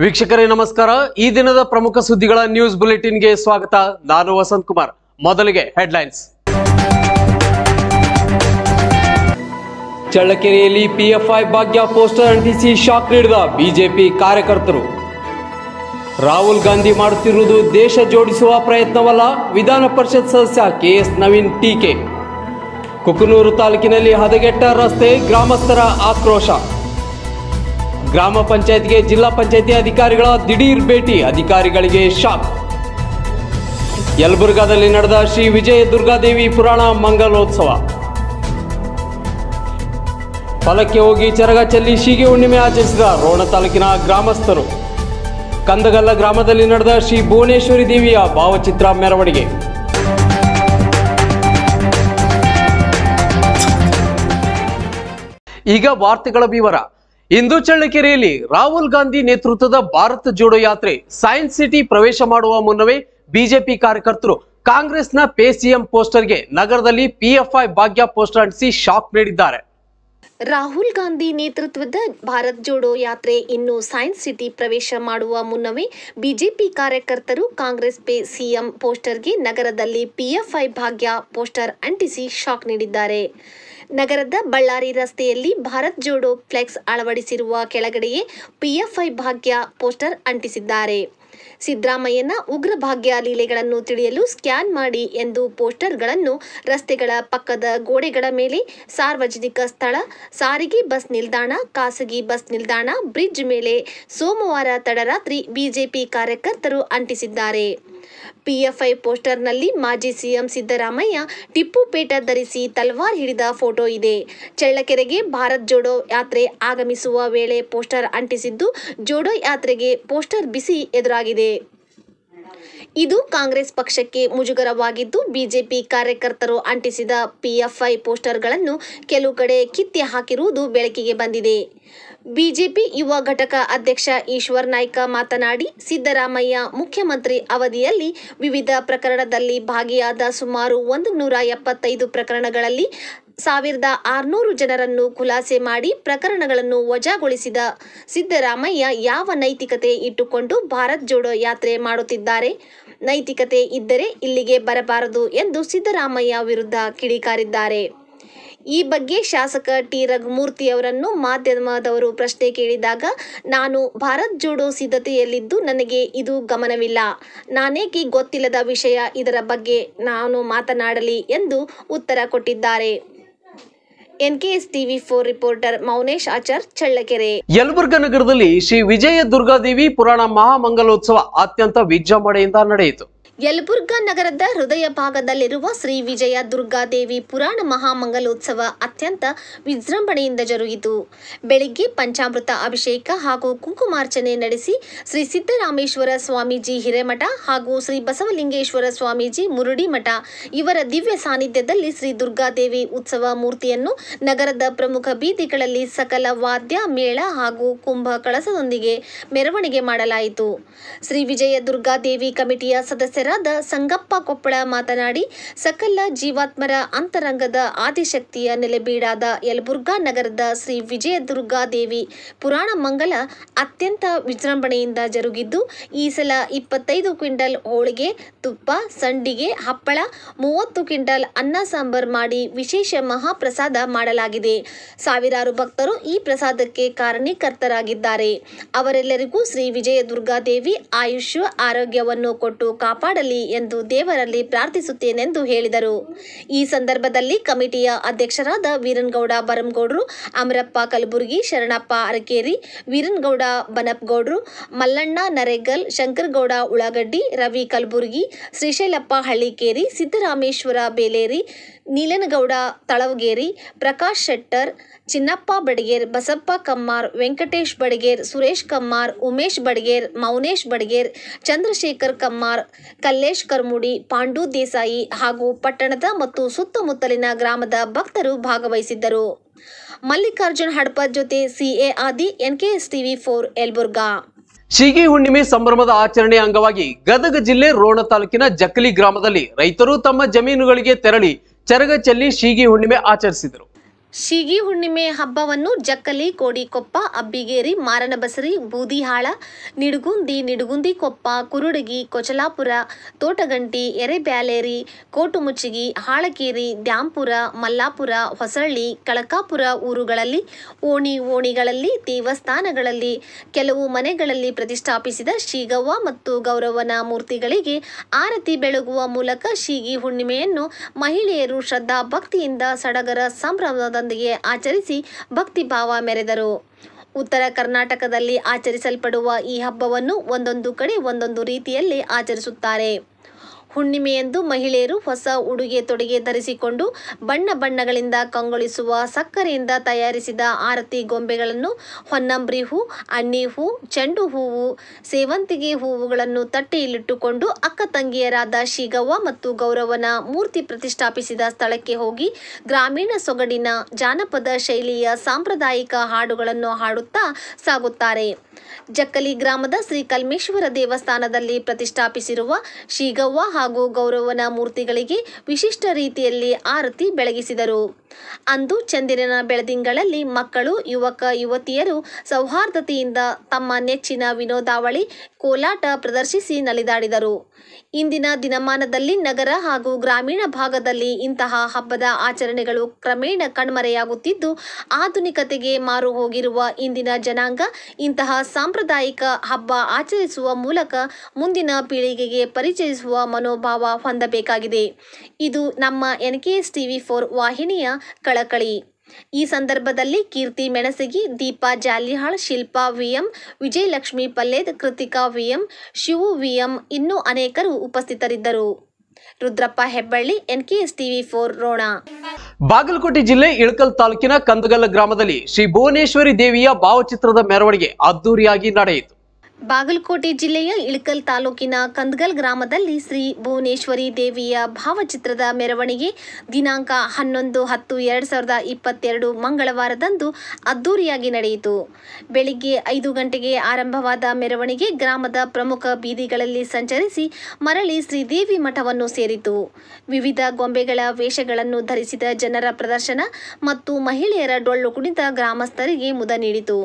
ವೀಕ್ಷಕರೇ ನಮಸ್ಕಾರ ಈ ದಿನದ ಪ್ರಮುಖ ಸುದ್ದಿಗಳ ನ್ಯೂಸ್ ಬುಲೆಟಿನ್ಗೆ ಸ್ವಾಗತ ನಾನು ವಸಂತ್ ಕುಮಾರ್ ಮೊದಲಿಗೆ ಹೆಡ್ಲೈನ್ಸ್ ಚಳ್ಳಕೆರೆಯಲ್ಲಿ ಪಿಎಫ್ಐ ಭಾಗ್ಯ ಪೋಸ್ಟರ್ ಅಂಟಿಸಿ ಶಾಕ್ ನೀಡಿದ ಬಿಜೆಪಿ ಕಾರ್ಯಕರ್ತರು ರಾಹುಲ್ ಗಾಂಧಿ ಮಾಡುತ್ತಿರುವುದು ದೇಶ ಜೋಡಿಸುವ ಪ್ರಯತ್ನವಲ್ಲ ವಿಧಾನ ಪರಿಷತ್ ಸದಸ್ಯ ಕೆಎಸ್ ನವೀನ್ ಟೀಕೆ ಕುಕನೂರು ತಾಲೂಕಿನಲ್ಲಿ ಹದಗೆಟ್ಟ ರಸ್ತೆ ಗ್ರಾಮಸ್ಥರ ಆಕ್ರೋಶ ಗ್ರಾಮ ಪಂಚಾಯತ್ಗೆ ಜಿಲ್ಲಾ ಪಂಚಾಯತಿ ಅಧಿಕಾರಿಗಳ ದಿಢೀರ್ ಭೇಟಿ ಅಧಿಕಾರಿಗಳಿಗೆ ಶಾಕ್ ಯಲಬುರ್ಗಾದಲ್ಲಿ ನಡೆದ ಶ್ರೀ ವಿಜಯ ದುರ್ಗಾದೇವಿ ಪುರಾಣ ಮಂಗಲೋತ್ಸವ ಹೊಲಕ್ಕೆ ಹೋಗಿ ಚರಗ ಚೆಲ್ಲಿ ಶೀಗೆ ಹುಣ್ಣಿಮೆ ಆಚರಿಸಿದ ರೋಣ ತಾಲೂಕಿನ ಗ್ರಾಮಸ್ಥರು ಕಂದಗಲ್ಲ ಗ್ರಾಮದಲ್ಲಿ ನಡೆದ ಶ್ರೀ ಭುವನೇಶ್ವರಿ ದೇವಿಯ ಭಾವಚಿತ್ರ ಮೆರವಣಿಗೆ ಈಗ ವಾರ್ತೆಗಳ ವಿವರ ಇಂದು ಚಳ್ಳಕೆರೆಯಲ್ಲಿ ರಾಹುಲ್ ಗಾಂಧಿ ನೇತೃತ್ವದ ಭಾರತ್ ಜೋಡೋ ಯಾತ್ರೆ ಸೈನ್ಸ್ ಸಿಟಿ ಪ್ರವೇಶ ಮಾಡುವ ಮುನ್ನವೇ ಬಿಜೆಪಿ ಕಾರ್ಯಕರ್ತರು ಕಾಂಗ್ರೆಸ್ನ ಪೇಸಿಎಂ ಪೋಸ್ಟರ್ಗೆ ನಗರದಲ್ಲಿ ಪಿಎಫ್ಐ ಭಾಗ್ಯ ಪೋಸ್ಟರ್ ಅಂಟಿಸಿ ಶಾಕ್ ನೀಡಿದ್ದಾರೆ ರಾಹುಲ್ ಗಾಂಧಿ ನೇತೃತ್ವದ ಭಾರತ್ ಜೋಡೋ ಯಾತ್ರೆ ಇನ್ನು ಸೈನ್ಸ್ ಸಿಟಿ ಪ್ರವೇಶ ಮಾಡುವ ಮುನ್ನವೇ ಬಿಜೆಪಿ ಕಾರ್ಯಕರ್ತರು ಕಾಂಗ್ರೆಸ್ ಪೇ ಸಿಎಂ ಪೋಸ್ಟರ್ಗೆ ನಗರದಲ್ಲಿ ಪಿಎಫ್ಐ ಭಾಗ್ಯ ಪೋಸ್ಟರ್ ಅಂಟಿಸಿ ಶಾಕ್ ನೀಡಿದ್ದಾರೆ ನಗರದ ಬಳ್ಳಾರಿ ರಸ್ತೆಯಲ್ಲಿ ಭಾರತ್ ಜೋಡೋ ಫ್ಲೆಕ್ಸ್ ಅಳವಡಿಸಿರುವ ಕೆಳಗಡೆಯೇ ಪಿಎಫ್ಐ ಭಾಗ್ಯ ಪೋಸ್ಟರ್ ಅಂಟಿಸಿದ್ದಾರೆ ಸಿದ್ದರಾಮಯ್ಯನ ಉಗ್ರ ಭಾಗ್ಯ ಲೀಲೆಗಳನ್ನು ತಿಳಿಯಲು ಸ್ಕ್ಯಾನ್ ಮಾಡಿ ಎಂದು ಪೋಸ್ಟರ್ಗಳನ್ನು ರಸ್ತೆಗಳ ಪಕ್ಕದ ಗೋಡೆಗಳ ಮೇಲೆ ಸಾರ್ವಜನಿಕ ಸ್ಥಳ ಸಾರಿಗೆ ಬಸ್ ನಿಲ್ದಾಣ ಖಾಸಗಿ ಬಸ್ ನಿಲ್ದಾಣ ಬ್ರಿಡ್ಜ್ ಮೇಲೆ ಸೋಮವಾರ ತಡರಾತ್ರಿ ಬಿಜೆಪಿ ಕಾರ್ಯಕರ್ತರು ಅಂಟಿಸಿದ್ದಾರೆ ಪಿಎಫ್ಐ ಪೋಸ್ಟರ್ನಲ್ಲಿ ಮಾಜಿ ಸಿಎಂ ಸಿದ್ದರಾಮಯ್ಯ ಟಿಪ್ಪು ಪೇಟ ಧರಿಸಿ ತಲ್ವಾರ್ ಹಿಡಿದ ಫೋಟೋ ಇದೆ ಚಳ್ಳಕೆರೆಗೆ ಭಾರತ್ ಜೋಡೋ ಯಾತ್ರೆ ಆಗಮಿಸುವ ವೇಳೆ ಪೋಸ್ಟರ್ ಅಂಟಿಸಿದ್ದು ಜೋಡೋ ಯಾತ್ರೆಗೆ ಪೋಸ್ಟರ್ ಬಿಸಿ ಎದುರಾಗಿದೆ ಇದು ಕಾಂಗ್ರೆಸ್ ಪಕ್ಷಕ್ಕೆ ಮುಜುಗರವಾಗಿದ್ದು ಬಿಜೆಪಿ ಕಾರ್ಯಕರ್ತರು ಅಂಟಿಸಿದ ಪಿಎಫ್ಐ ಪೋಸ್ಟರ್ಗಳನ್ನು ಕೆಲವು ಕಡೆ ಕಿತ್ತಿ ಹಾಕಿರುವುದು ಬೆಳಕಿಗೆ ಬಂದಿದೆ ಬಿಜೆಪಿ ಯುವ ಘಟಕ ಅಧ್ಯಕ್ಷ ಈಶ್ವರ್ ನಾಯ್ಕ ಮಾತನಾಡಿ ಸಿದ್ದರಾಮಯ್ಯ ಮುಖ್ಯಮಂತ್ರಿ ಅವಧಿಯಲ್ಲಿ ವಿವಿಧ ಪ್ರಕರಣದಲ್ಲಿ ಭಾಗಿಯಾದ ಸುಮಾರು ಒಂದು ನೂರ ಎಪ್ಪತ್ತೈದು ಪ್ರಕರಣಗಳಲ್ಲಿ ಸಾವಿರದ ಆರುನೂರು ಜನರನ್ನು ಖುಲಾಸೆ ಮಾಡಿ ಪ್ರಕರಣಗಳನ್ನು ವಜಾಗೊಳಿಸಿದ ಸಿದ್ದರಾಮಯ್ಯ ಯಾವ ನೈತಿಕತೆ ಇಟ್ಟುಕೊಂಡು ಭಾರತ್ ಜೋಡೋ ಯಾತ್ರೆ ಮಾಡುತ್ತಿದ್ದಾರೆ ನೈತಿಕತೆ ಇದ್ದರೆ ಇಲ್ಲಿಗೆ ಬರಬಾರದು ಎಂದು ಸಿದ್ದರಾಮಯ್ಯ ವಿರುದ್ಧ ಕಿಡಿಕಾರಿದ್ದಾರೆ ಈ ಬಗ್ಗೆ ಶಾಸಕ ಟಿ ರಘುಮೂರ್ತಿ ಅವರನ್ನು ಮಾಧ್ಯಮದವರು ಪ್ರಶ್ನೆ ಕೇಳಿದಾಗ ನಾನು ಭಾರತ್ ಜೋಡೋ ಸಿದ್ಧತೆಯಲ್ಲಿದ್ದು ನನಗೆ ಇದು ಗಮನವಿಲ್ಲ ನಾನೇಕೆ ಗೊತ್ತಿಲ್ಲದ ವಿಷಯ ಇದರ ಬಗ್ಗೆ ನಾನು ಮಾತನಾಡಲಿ ಎಂದು ಉತ್ತರ ಕೊಟ್ಟಿದ್ದಾರೆ NKS TV four reporter Mounesh Achar Challakere Yelburga ನಗರದಲ್ಲಿ ಶ್ರೀ ವಿಜಯ ದುರ್ಗಾದೇವಿ ಪುರಾಣ ಮಹಾಮಂಗಲೋತ್ಸವ ಅತ್ಯಂತ ವಿಜೃಂಭಣೆಯಿಂದ ನಡೆಯಿತು ಯಲಬುರ್ಗಾ ನಗರದ ಹೃದಯ ಭಾಗದಲ್ಲಿರುವ ಶ್ರೀ ವಿಜಯ ದುರ್ಗಾದೇವಿ ಪುರಾಣ ಮಹಾಮಂಗಲೋತ್ಸವ ಅತ್ಯಂತ ವಿಜೃಂಭಣೆಯಿಂದ ಜರುಗಿತು ಬೆಳಿಗ್ಗೆ ಪಂಚಾಮೃತ ಅಭಿಷೇಕ ಹಾಗೂ ಕುಂಕುಮಾರ್ಚನೆ ನಡೆಸಿ ಶ್ರೀ ಸಿದ್ದರಾಮೇಶ್ವರ ಸ್ವಾಮೀಜಿ ಹಿರೇಮಠ ಹಾಗೂ ಶ್ರೀ ಬಸವಲಿಂಗೇಶ್ವರ ಸ್ವಾಮೀಜಿ ಮುರುಡಿಮಠ ಇವರ ದಿವ್ಯ ಸಾನ್ನಿಧ್ಯದಲ್ಲಿ ಶ್ರೀ ದುರ್ಗಾದೇವಿ ಉತ್ಸವ ಮೂರ್ತಿಯನ್ನು ನಗರದ ಪ್ರಮುಖ ಬೀದಿಗಳಲ್ಲಿ ಸಕಲ ವಾದ್ಯ ಮೇಳ ಹಾಗೂ ಕುಂಭ ಕಳಸದೊಂದಿಗೆ ಮೆರವಣಿಗೆ ಮಾಡಲಾಯಿತು ಶ್ರೀ ವಿಜಯ ದುರ್ಗಾದೇವಿ ಕಮಿಟಿಯ ಸದಸ್ಯರ ಸದಸ್ಯರಾದ ಸಂಗಪ್ಪ ಕೊಪ್ಪಳ ಮಾತನಾಡಿ ಸಕಲ ಜೀವಾತ್ಮರ ಅಂತರಂಗದ ಆದಿಶಕ್ತಿಯ ನೆಲೆಬೀಡಾದ ಯಲಬುರ್ಗಾ ನಗರದ ಶ್ರೀ ವಿಜಯ ದೇವಿ ಪುರಾಣ ಮಂಗಲ ಅತ್ಯಂತ ವಿಜೃಂಭಣೆಯಿಂದ ಜರುಗಿದ್ದು ಈ ಸಲ ಇಪ್ಪತ್ತೈದು ಕ್ವಿಂಟಲ್ ಹೋಳಿಗೆ ತುಪ್ಪ ಸಂಡಿಗೆ ಹಪ್ಪಳ ಮೂವತ್ತು ಕ್ವಿಂಟಲ್ ಅನ್ನ ಸಾಂಬಾರ್ ಮಾಡಿ ವಿಶೇಷ ಮಹಾಪ್ರಸಾದ ಮಾಡಲಾಗಿದೆ ಸಾವಿರಾರು ಭಕ್ತರು ಈ ಪ್ರಸಾದಕ್ಕೆ ಕಾರಣೀಕರ್ತರಾಗಿದ್ದಾರೆ ಅವರೆಲ್ಲರಿಗೂ ಶ್ರೀ ವಿಜಯ ದೇವಿ ಆಯುಷ್ಯ ಆರೋಗ್ಯವನ್ನು ಕೊಟ್ಟು ಕಾಪಾಡ ಮಾಡಲಿ ಎಂದು ದೇವರಲ್ಲಿ ಪ್ರಾರ್ಥಿಸುತ್ತೇನೆಂದು ಹೇಳಿದರು ಈ ಸಂದರ್ಭದಲ್ಲಿ ಕಮಿಟಿಯ ಅಧ್ಯಕ್ಷರಾದ ವೀರನ್ಗೌಡ ಬರಂಗೌಡರು ಅಮರಪ್ಪ ಕಲಬುರಗಿ ಶರಣಪ್ಪ ಅರಕೇರಿ ವೀರನ್ಗೌಡ ಬನಪ್ಗೌಡರು ಮಲ್ಲಣ್ಣ ನರೇಗಲ್ ಶಂಕರಗೌಡ ಉಳ್ಳಾಗಡ್ಡಿ ರವಿ ಕಲಬುರಗಿ ಶ್ರೀಶೈಲಪ್ಪ ಹಳ್ಳಿಕೇರಿ ಸಿದ್ದರಾಮೇಶ್ವರ ಬೇಲೇರಿ ನೀಲನಗೌಡ ತಳವಗೇರಿ ಪ್ರಕಾಶ್ ಶೆಟ್ಟರ್ ಚಿನ್ನಪ್ಪ ಬಡಗೇರ್ ಬಸಪ್ಪ ಕಮ್ಮಾರ್ ವೆಂಕಟೇಶ್ ಬಡಗೇರ್ ಸುರೇಶ್ ಕಮ್ಮಾರ್ ಉಮೇಶ್ ಬಡಗೇರ್ ಮೌನೇಶ್ ಬಡಗೇರ್ ಚಂದ್ರಶೇಖರ್ ಕಮ್ಮಾರ್ ಕಲ್ಲೇಶ್ ಕರ್ಮುಡಿ ಪಾಂಡು ದೇಸಾಯಿ ಹಾಗೂ ಪಟ್ಟಣದ ಮತ್ತು ಸುತ್ತಮುತ್ತಲಿನ ಗ್ರಾಮದ ಭಕ್ತರು ಭಾಗವಹಿಸಿದ್ದರು ಮಲ್ಲಿಕಾರ್ಜುನ್ ಹಡಪ ಜೊತೆ ಸಿಎ ಆದಿ NKS TV four Yelburga Seegi Hunnime ಸಂಭ್ರಮದ ಆಚರಣೆಯ ಅಂಗವಾಗಿ ಗದಗ ಜಿಲ್ಲೆ ರೋಣ ತಾಲೂಕಿನ ಜಕಲಿ ಗ್ರಾಮದಲ್ಲಿ ರೈತರು ತಮ್ಮ ಜಮೀನುಗಳಿಗೆ ತೆರಳಿ ಚರಗ ಶೀಗಿ ಹುಣ್ಣಿಮೆ ಆಚರಿಸಿದರು ಶಿಗಿ ಹುಣ್ಣಿಮೆ ಹಬ್ಬವನ್ನು ಜಕ್ಕಲಿ ಕೋಡಿಕೊಪ್ಪ ಅಬ್ಬಿಗೇರಿ ಮಾರನಬಸರಿ ಬೂದಿಹಾಳ ನಿಡುಗುಂದಿ ಕೊಪ್ಪ ಕುರುಡಗಿ ಕೊಚಲಾಪುರ ತೋಟಗಂಟಿ ಎರೆಬ್ಯಾಲೇರಿ ಕೋಟುಮುಚ್ಚಿಗಿ ಹಾಳಕೇರಿ ದ್ಯಾಂಪುರ ಮಲ್ಲಾಪುರ ಹೊಸಳ್ಳಿ ಕಳಕಾಪುರ ಊರುಗಳಲ್ಲಿ ಓಣಿ ಓಣಿಗಳಲ್ಲಿ ದೇವಸ್ಥಾನಗಳಲ್ಲಿ ಕೆಲವು ಮನೆಗಳಲ್ಲಿ ಪ್ರತಿಷ್ಠಾಪಿಸಿದ ಶ್ರೀಗವ್ವ ಮತ್ತು ಗೌರವನ ಮೂರ್ತಿಗಳಿಗೆ ಆರತಿ ಬೆಳಗುವ ಮೂಲಕ ಶೀಗಿ ಹುಣ್ಣಿಮೆಯನ್ನು ಮಹಿಳೆಯರು ಶ್ರದ್ಧಾ ಭಕ್ತಿಯಿಂದ ಸಡಗರ ಸಂಭ್ರಮದ ಸಂಭ್ರಮದೊಂದಿಗೆ ಆಚರಿಸಿ ಭಕ್ತಿಭಾವ ಮೆರೆದರು ಉತ್ತರ ಕರ್ನಾಟಕದಲ್ಲಿ ಆಚರಿಸಲ್ಪಡುವ ಈ ಹಬ್ಬವನ್ನು ಒಂದೊಂದು ಕಡೆ ಒಂದೊಂದು ರೀತಿಯಲ್ಲಿ ಆಚರಿಸುತ್ತಾರೆ ಹುಣ್ಣಿಮೆಯಂದು ಮಹಿಳೆಯರು ಹೊಸ ಉಡುಗೆ ತೊಡುಗೆ ಧರಿಸಿಕೊಂಡು ಬಣ್ಣ ಬಣ್ಣಗಳಿಂದ ಕಂಗೊಳಿಸುವ ಸಕ್ಕರೆಯಿಂದ ತಯಾರಿಸಿದ ಆರತಿ ಗೊಂಬೆಗಳನ್ನು ಹೊನ್ನಂಬ್ರಿ ಹೂ ಅಣ್ಣಿ ಹೂ ಚೆಂಡು ಹೂವು ಸೇವಂತಿಗೆ ಹೂವುಗಳನ್ನು ತಟ್ಟೆಯಲ್ಲಿಟ್ಟುಕೊಂಡು ಅಕ್ಕ ತಂಗಿಯರಾದ ಶಿಗವ್ವ ಮತ್ತು ಗೌರವನ ಮೂರ್ತಿ ಪ್ರತಿಷ್ಠಾಪಿಸಿದ ಸ್ಥಳಕ್ಕೆ ಹೋಗಿ ಗ್ರಾಮೀಣ ಸೊಗಡಿನ ಜಾನಪದ ಶೈಲಿಯ ಸಾಂಪ್ರದಾಯಿಕ ಹಾಡುಗಳನ್ನು ಹಾಡುತ್ತಾ ಸಾಗುತ್ತಾರೆ ಜಕ್ಕಲಿ ಗ್ರಾಮದ ಶ್ರೀ ಕಲ್ಮೇಶ್ವರ ದೇವಸ್ಥಾನದಲ್ಲಿ ಪ್ರತಿಷ್ಠಾಪಿಸಿರುವ ಶ್ರೀಗವ್ವ ಹಾಗೂ ಗೌರವನ ಮೂರ್ತಿಗಳಿಗೆ ವಿಶಿಷ್ಟ ರೀತಿಯಲ್ಲಿ ಆರತಿ ಬೆಳಗಿಸಿದರು ಅಂದು ಚಂದಿರನ ಬೆಳದಿಂಗಳಲ್ಲಿ ಮಕ್ಕಳು ಯುವಕ ಯುವತಿಯರು ಸೌಹಾರ್ದತೆಯಿಂದ ತಮ್ಮ ನೆಚ್ಚಿನ ವಿನೋದಾವಳಿ ಕೋಲಾಟ ಪ್ರದರ್ಶಿಸಿ ನಲಿದಾಡಿದರು ಇಂದಿನ ದಿನಮಾನದಲ್ಲಿ ನಗರ ಹಾಗೂ ಗ್ರಾಮೀಣ ಭಾಗದಲ್ಲಿ ಇಂತಹ ಹಬ್ಬದ ಆಚರಣೆಗಳು ಕ್ರಮೇಣ ಕಣ್ಮರೆಯಾಗುತ್ತಿದ್ದು ಆಧುನಿಕತೆಗೆ ಮಾರು ಹೋಗಿರುವ ಇಂದಿನ ಜನಾಂಗ ಇಂತಹ ಸಾಂಪ್ರದಾಯಿಕ ಹಬ್ಬ ಆಚರಿಸುವ ಮೂಲಕ ಮುಂದಿನ ಪೀಳಿಗೆಗೆ ಪರಿಚಯಿಸುವ ಮನೋಭಾವ ಹೊಂದಬೇಕಾಗಿದೆ ಇದು ನಮ್ಮ N K S TV four ವಾಹಿನಿಯ ಕಳಕಳಿ ಈ ಸಂದರ್ಭದಲ್ಲಿ Keerthi Menasagi Deepa Jalihal Shilpa VM Vijayalakshmi Palled Kruthika VM Shivu VM ಇನ್ನೂ ಅನೇಕರು ಉಪಸ್ಥಿತರಿದ್ದರು Rudrappa Hebballi NKS TV four Ron Bagalkot ಜಿಲ್ಲೆ ಇಳಕಲ್ ತಾಲೂಕಿನ ಕಂದಗಲ್ಲ ಗ್ರಾಮದಲ್ಲಿ ಶ್ರೀ ಭುವನೇಶ್ವರಿ ದೇವಿಯ ಭಾವಚಿತ್ರದ ಮೆರವಣಿಗೆ ಅದ್ದೂರಿಯಾಗಿ ನಡೆಯಿತು ಬಾಗಲಕೋಟೆ ಜಿಲ್ಲೆಯ ಇಳಕಲ್ ತಾಲೂಕಿನ ಕಂದಗಲ್ ಗ್ರಾಮದಲ್ಲಿ ಶ್ರೀ ಭುವನೇಶ್ವರಿ ದೇವಿಯ ಭಾವಚಿತ್ರದ ಮೆರವಣಿಗೆ ದಿನಾಂಕ ಹನ್ನೊಂದು ಹತ್ತು ಎರಡು ಸಾವಿರದ ಇಪ್ಪತ್ತೆರಡು ಮಂಗಳವಾರದಂದು ಅದ್ದೂರಿಯಾಗಿ ನಡೆಯಿತು ಬೆಳಿಗ್ಗೆ ಐದು ಗಂಟೆಗೆ ಆರಂಭವಾದ ಮೆರವಣಿಗೆ ಗ್ರಾಮದ ಪ್ರಮುಖ ಬೀದಿಗಳಲ್ಲಿ ಸಂಚರಿಸಿ ಮರಳಿ ಶ್ರೀದೇವಿ ಮಠವನ್ನು ಸೇರಿತು ವಿವಿಧ ಗೊಂಬೆಗಳ ವೇಷಗಳನ್ನು ಧರಿಸಿದ ಜನರ ಪ್ರದರ್ಶನ ಮತ್ತು ಮಹಿಳೆಯರ ಡೊಳ್ಳು ಕುಣಿತ ಗ್ರಾಮಸ್ಥರಿಗೆ ಮುದ ನೀಡಿತು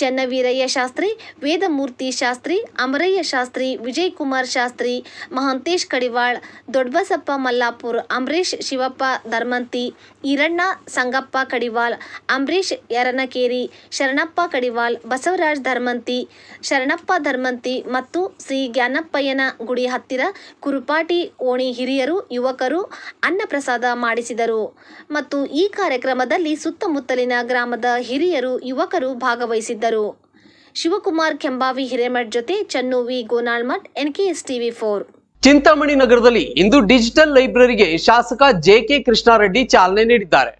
ಚೆನ್ನವೀರಯ್ಯ ಶಾಸ್ತ್ರಿ ವೇದಮೂರ್ತಿ ಶಾಸ್ತ್ರಿ ಅಮರಯ್ಯ ಶಾಸ್ತ್ರಿ ವಿಜಯ್ ಕುಮಾರ್ ಶಾಸ್ತ್ರಿ ಮಹಾಂತೇಶ್ ಕಡಿವಾಳ್ ದೊಡ್ಡಬಸಪ್ಪ ಮಲ್ಲಾಪುರ್ ಅಂಬರೀಶ್ ಶಿವಪ್ಪ ಧರ್ಮಂತಿ ಈರಣ್ಣ ಸಂಗಪ್ಪ ಕಡಿವಾಳ್ ಅಂಬರೀಶ್ ಯರನಕೇರಿ ಶರಣಪ್ಪ ಕಡಿವಾಳ್ ಬಸವರಾಜ್ ಧರ್ಮಂತಿ ಶರಣಪ್ಪ ಧರ್ಮಂತಿ ಮತ್ತು ಶ್ರೀ ಜ್ಞಾನಪ್ಪಯ್ಯನ ಗುಡಿ ಹತ್ತಿರ ಕುರುಪಾಟಿ ಓಣಿ ಹಿರಿಯರು ಯುವಕರು ಅನ್ನಪ್ರಸಾದ ಮಾಡಿಸಿದರು ಮತ್ತು ಈ ಕಾರ್ಯಕ್ರಮದಲ್ಲಿ ಸುತ್ತಮುತ್ತಲಿನ ಗ್ರಾಮದ ಹಿರಿಯರು ಯುವಕರು ಭಾಗವಹಿಸಿದ್ದರು ಶಿವಕುಮಾರ್ ಕೆಂಬಾವಿ ಹಿರೇಮಠ್ ಜೊತೆ Channu V Gonalmath NKS TV four Chintamani ನಗರದಲ್ಲಿ ಇಂದು ಡಿಜಿಟಲ್ ಲೈಬ್ರರಿಗೆ ಶಾಸಕ ಜೆಕೆ ಕೃಷ್ಣಾರೆಡ್ಡಿ ಚಾಲನೆ ನೀಡಿದ್ದಾರೆ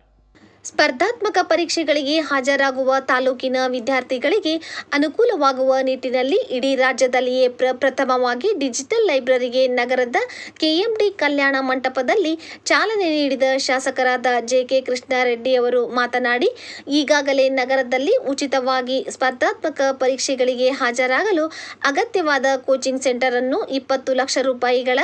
ಸ್ಪರ್ಧಾತ್ಮಕ ಪರೀಕ್ಷೆಗಳಿಗೆ ಹಾಜರಾಗುವ ತಾಲೂಕಿನ ವಿದ್ಯಾರ್ಥಿಗಳಿಗೆ ಅನುಕೂಲವಾಗುವ ನಿಟ್ಟಿನಲ್ಲಿ ಇಡೀ ರಾಜ್ಯದಲ್ಲಿಯೇ ಪ್ರ ಪ್ರಥಮವಾಗಿ ಡಿಜಿಟಲ್ ಲೈಬ್ರರಿಗೆ ನಗರದ ಕೆಎಂಡಿ ಕಲ್ಯಾಣ ಮಂಟಪದಲ್ಲಿ ಚಾಲನೆ ನೀಡಿದ ಶಾಸಕರಾದ ಜೆಕೆ ಕೃಷ್ಣಾರೆಡ್ಡಿ ಅವರು ಮಾತನಾಡಿ ಈಗಾಗಲೇ ನಗರದಲ್ಲಿ ಉಚಿತವಾಗಿ ಸ್ಪರ್ಧಾತ್ಮಕ ಪರೀಕ್ಷೆಗಳಿಗೆ ಹಾಜರಾಗಲು ಅಗತ್ಯವಾದ ಕೋಚಿಂಗ್ ಸೆಂಟರ್ ಅನ್ನು ಇಪ್ಪತ್ತು ಲಕ್ಷ ರೂಪಾಯಿಗಳ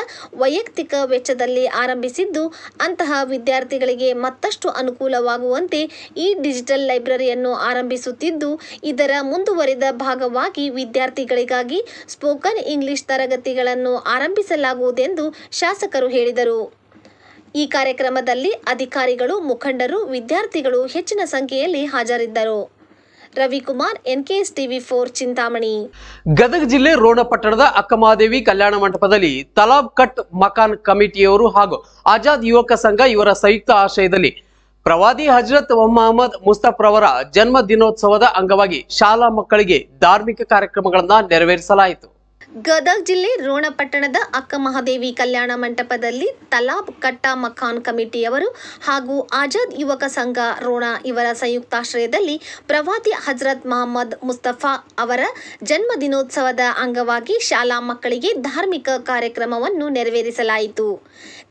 ವೈಯಕ್ತಿಕ ವೆಚ್ಚದಲ್ಲಿ ಆರಂಭಿಸಿದ್ದು ಅಂತಹ ವಿದ್ಯಾರ್ಥಿಗಳಿಗೆ ಮತ್ತಷ್ಟು ಅನುಕೂಲವಾಗುವ ಆಗುವಂತೆ ಈ ಡಿಜಿಟಲ್ ಲೈಬ್ರರಿಯನ್ನು ಆರಂಭಿಸುತ್ತಿದ್ದು ಇದರ ಮುಂದುವರೆದ ಭಾಗವಾಗಿ ವಿದ್ಯಾರ್ಥಿಗಳಿಗಾಗಿ ಸ್ಪೋಕನ್ ಇಂಗ್ಲಿಷ್ ತರಗತಿಗಳನ್ನು ಆರಂಭಿಸಲಾಗುವುದೆಂದು ಶಾಸಕರು ಹೇಳಿದರು ಈ ಕಾರ್ಯಕ್ರಮದಲ್ಲಿ ಅಧಿಕಾರಿಗಳು ಮುಖಂಡರು ವಿದ್ಯಾರ್ಥಿಗಳು ಹೆಚ್ಚಿನ ಸಂಖ್ಯೆಯಲ್ಲಿ ಹಾಜರಿದ್ದರು Ravikumar NKS TV four Chintamani Gadag ಜಿಲ್ಲೆ ರೋಣ ಪಟ್ಟಣದ ಅಕ್ಕಮಾದೇವಿ ಕಲ್ಯಾಣ ಮಂಟಪದಲ್ಲಿ ತಲಾಬ್ ಕಟ್ ಮಕಾನ್ ಕಮಿಟಿಯವರು ಹಾಗೂ ಆಜಾದ್ ಯುವಕ ಸಂಘ ಇವರ ಸಂಯುಕ್ತ ಆಶಯದಲ್ಲಿ ಪ್ರವಾದಿ ಹಜರತ್ ಮೊಹಮ್ಮದ್ ಮುಸ್ತಫ್ರವರ ಜನ್ಮ ದಿನೋತ್ಸವದ ಅಂಗವಾಗಿ ಶಾಲಾ ಮಕ್ಕಳಿಗೆ ಧಾರ್ಮಿಕ ಕಾರ್ಯಕ್ರಮಗಳನ್ನು ನೆರವೇರಿಸಲಾಯಿತು ಗದಗ ಜಿಲ್ಲೆ ರೋಣ ಪಟ್ಟಣದ ಅಕ್ಕ ಮಹಾದೇವಿ ಕಲ್ಯಾಣ ಮಂಟಪದಲ್ಲಿ ತಲಾಬ್ ಕಟ್ಟ ಮಖಾನ್ ಕಮಿಟಿಯವರು ಹಾಗೂ ಆಜಾದ್ ಯುವಕ ಸಂಘ ರೋಣ ಇವರ ಸಂಯುಕ್ತಾಶ್ರಯದಲ್ಲಿ ಪ್ರವಾದಿ ಹಜರತ್ ಮಹಮ್ಮದ್ ಮುಸ್ತಫಾ ಅವರ ಜನ್ಮ ದಿನೋತ್ಸವದ ಅಂಗವಾಗಿ ಶಾಲಾ ಮಕ್ಕಳಿಗೆ ಧಾರ್ಮಿಕ ಕಾರ್ಯಕ್ರಮವನ್ನು ನೆರವೇರಿಸಲಾಯಿತು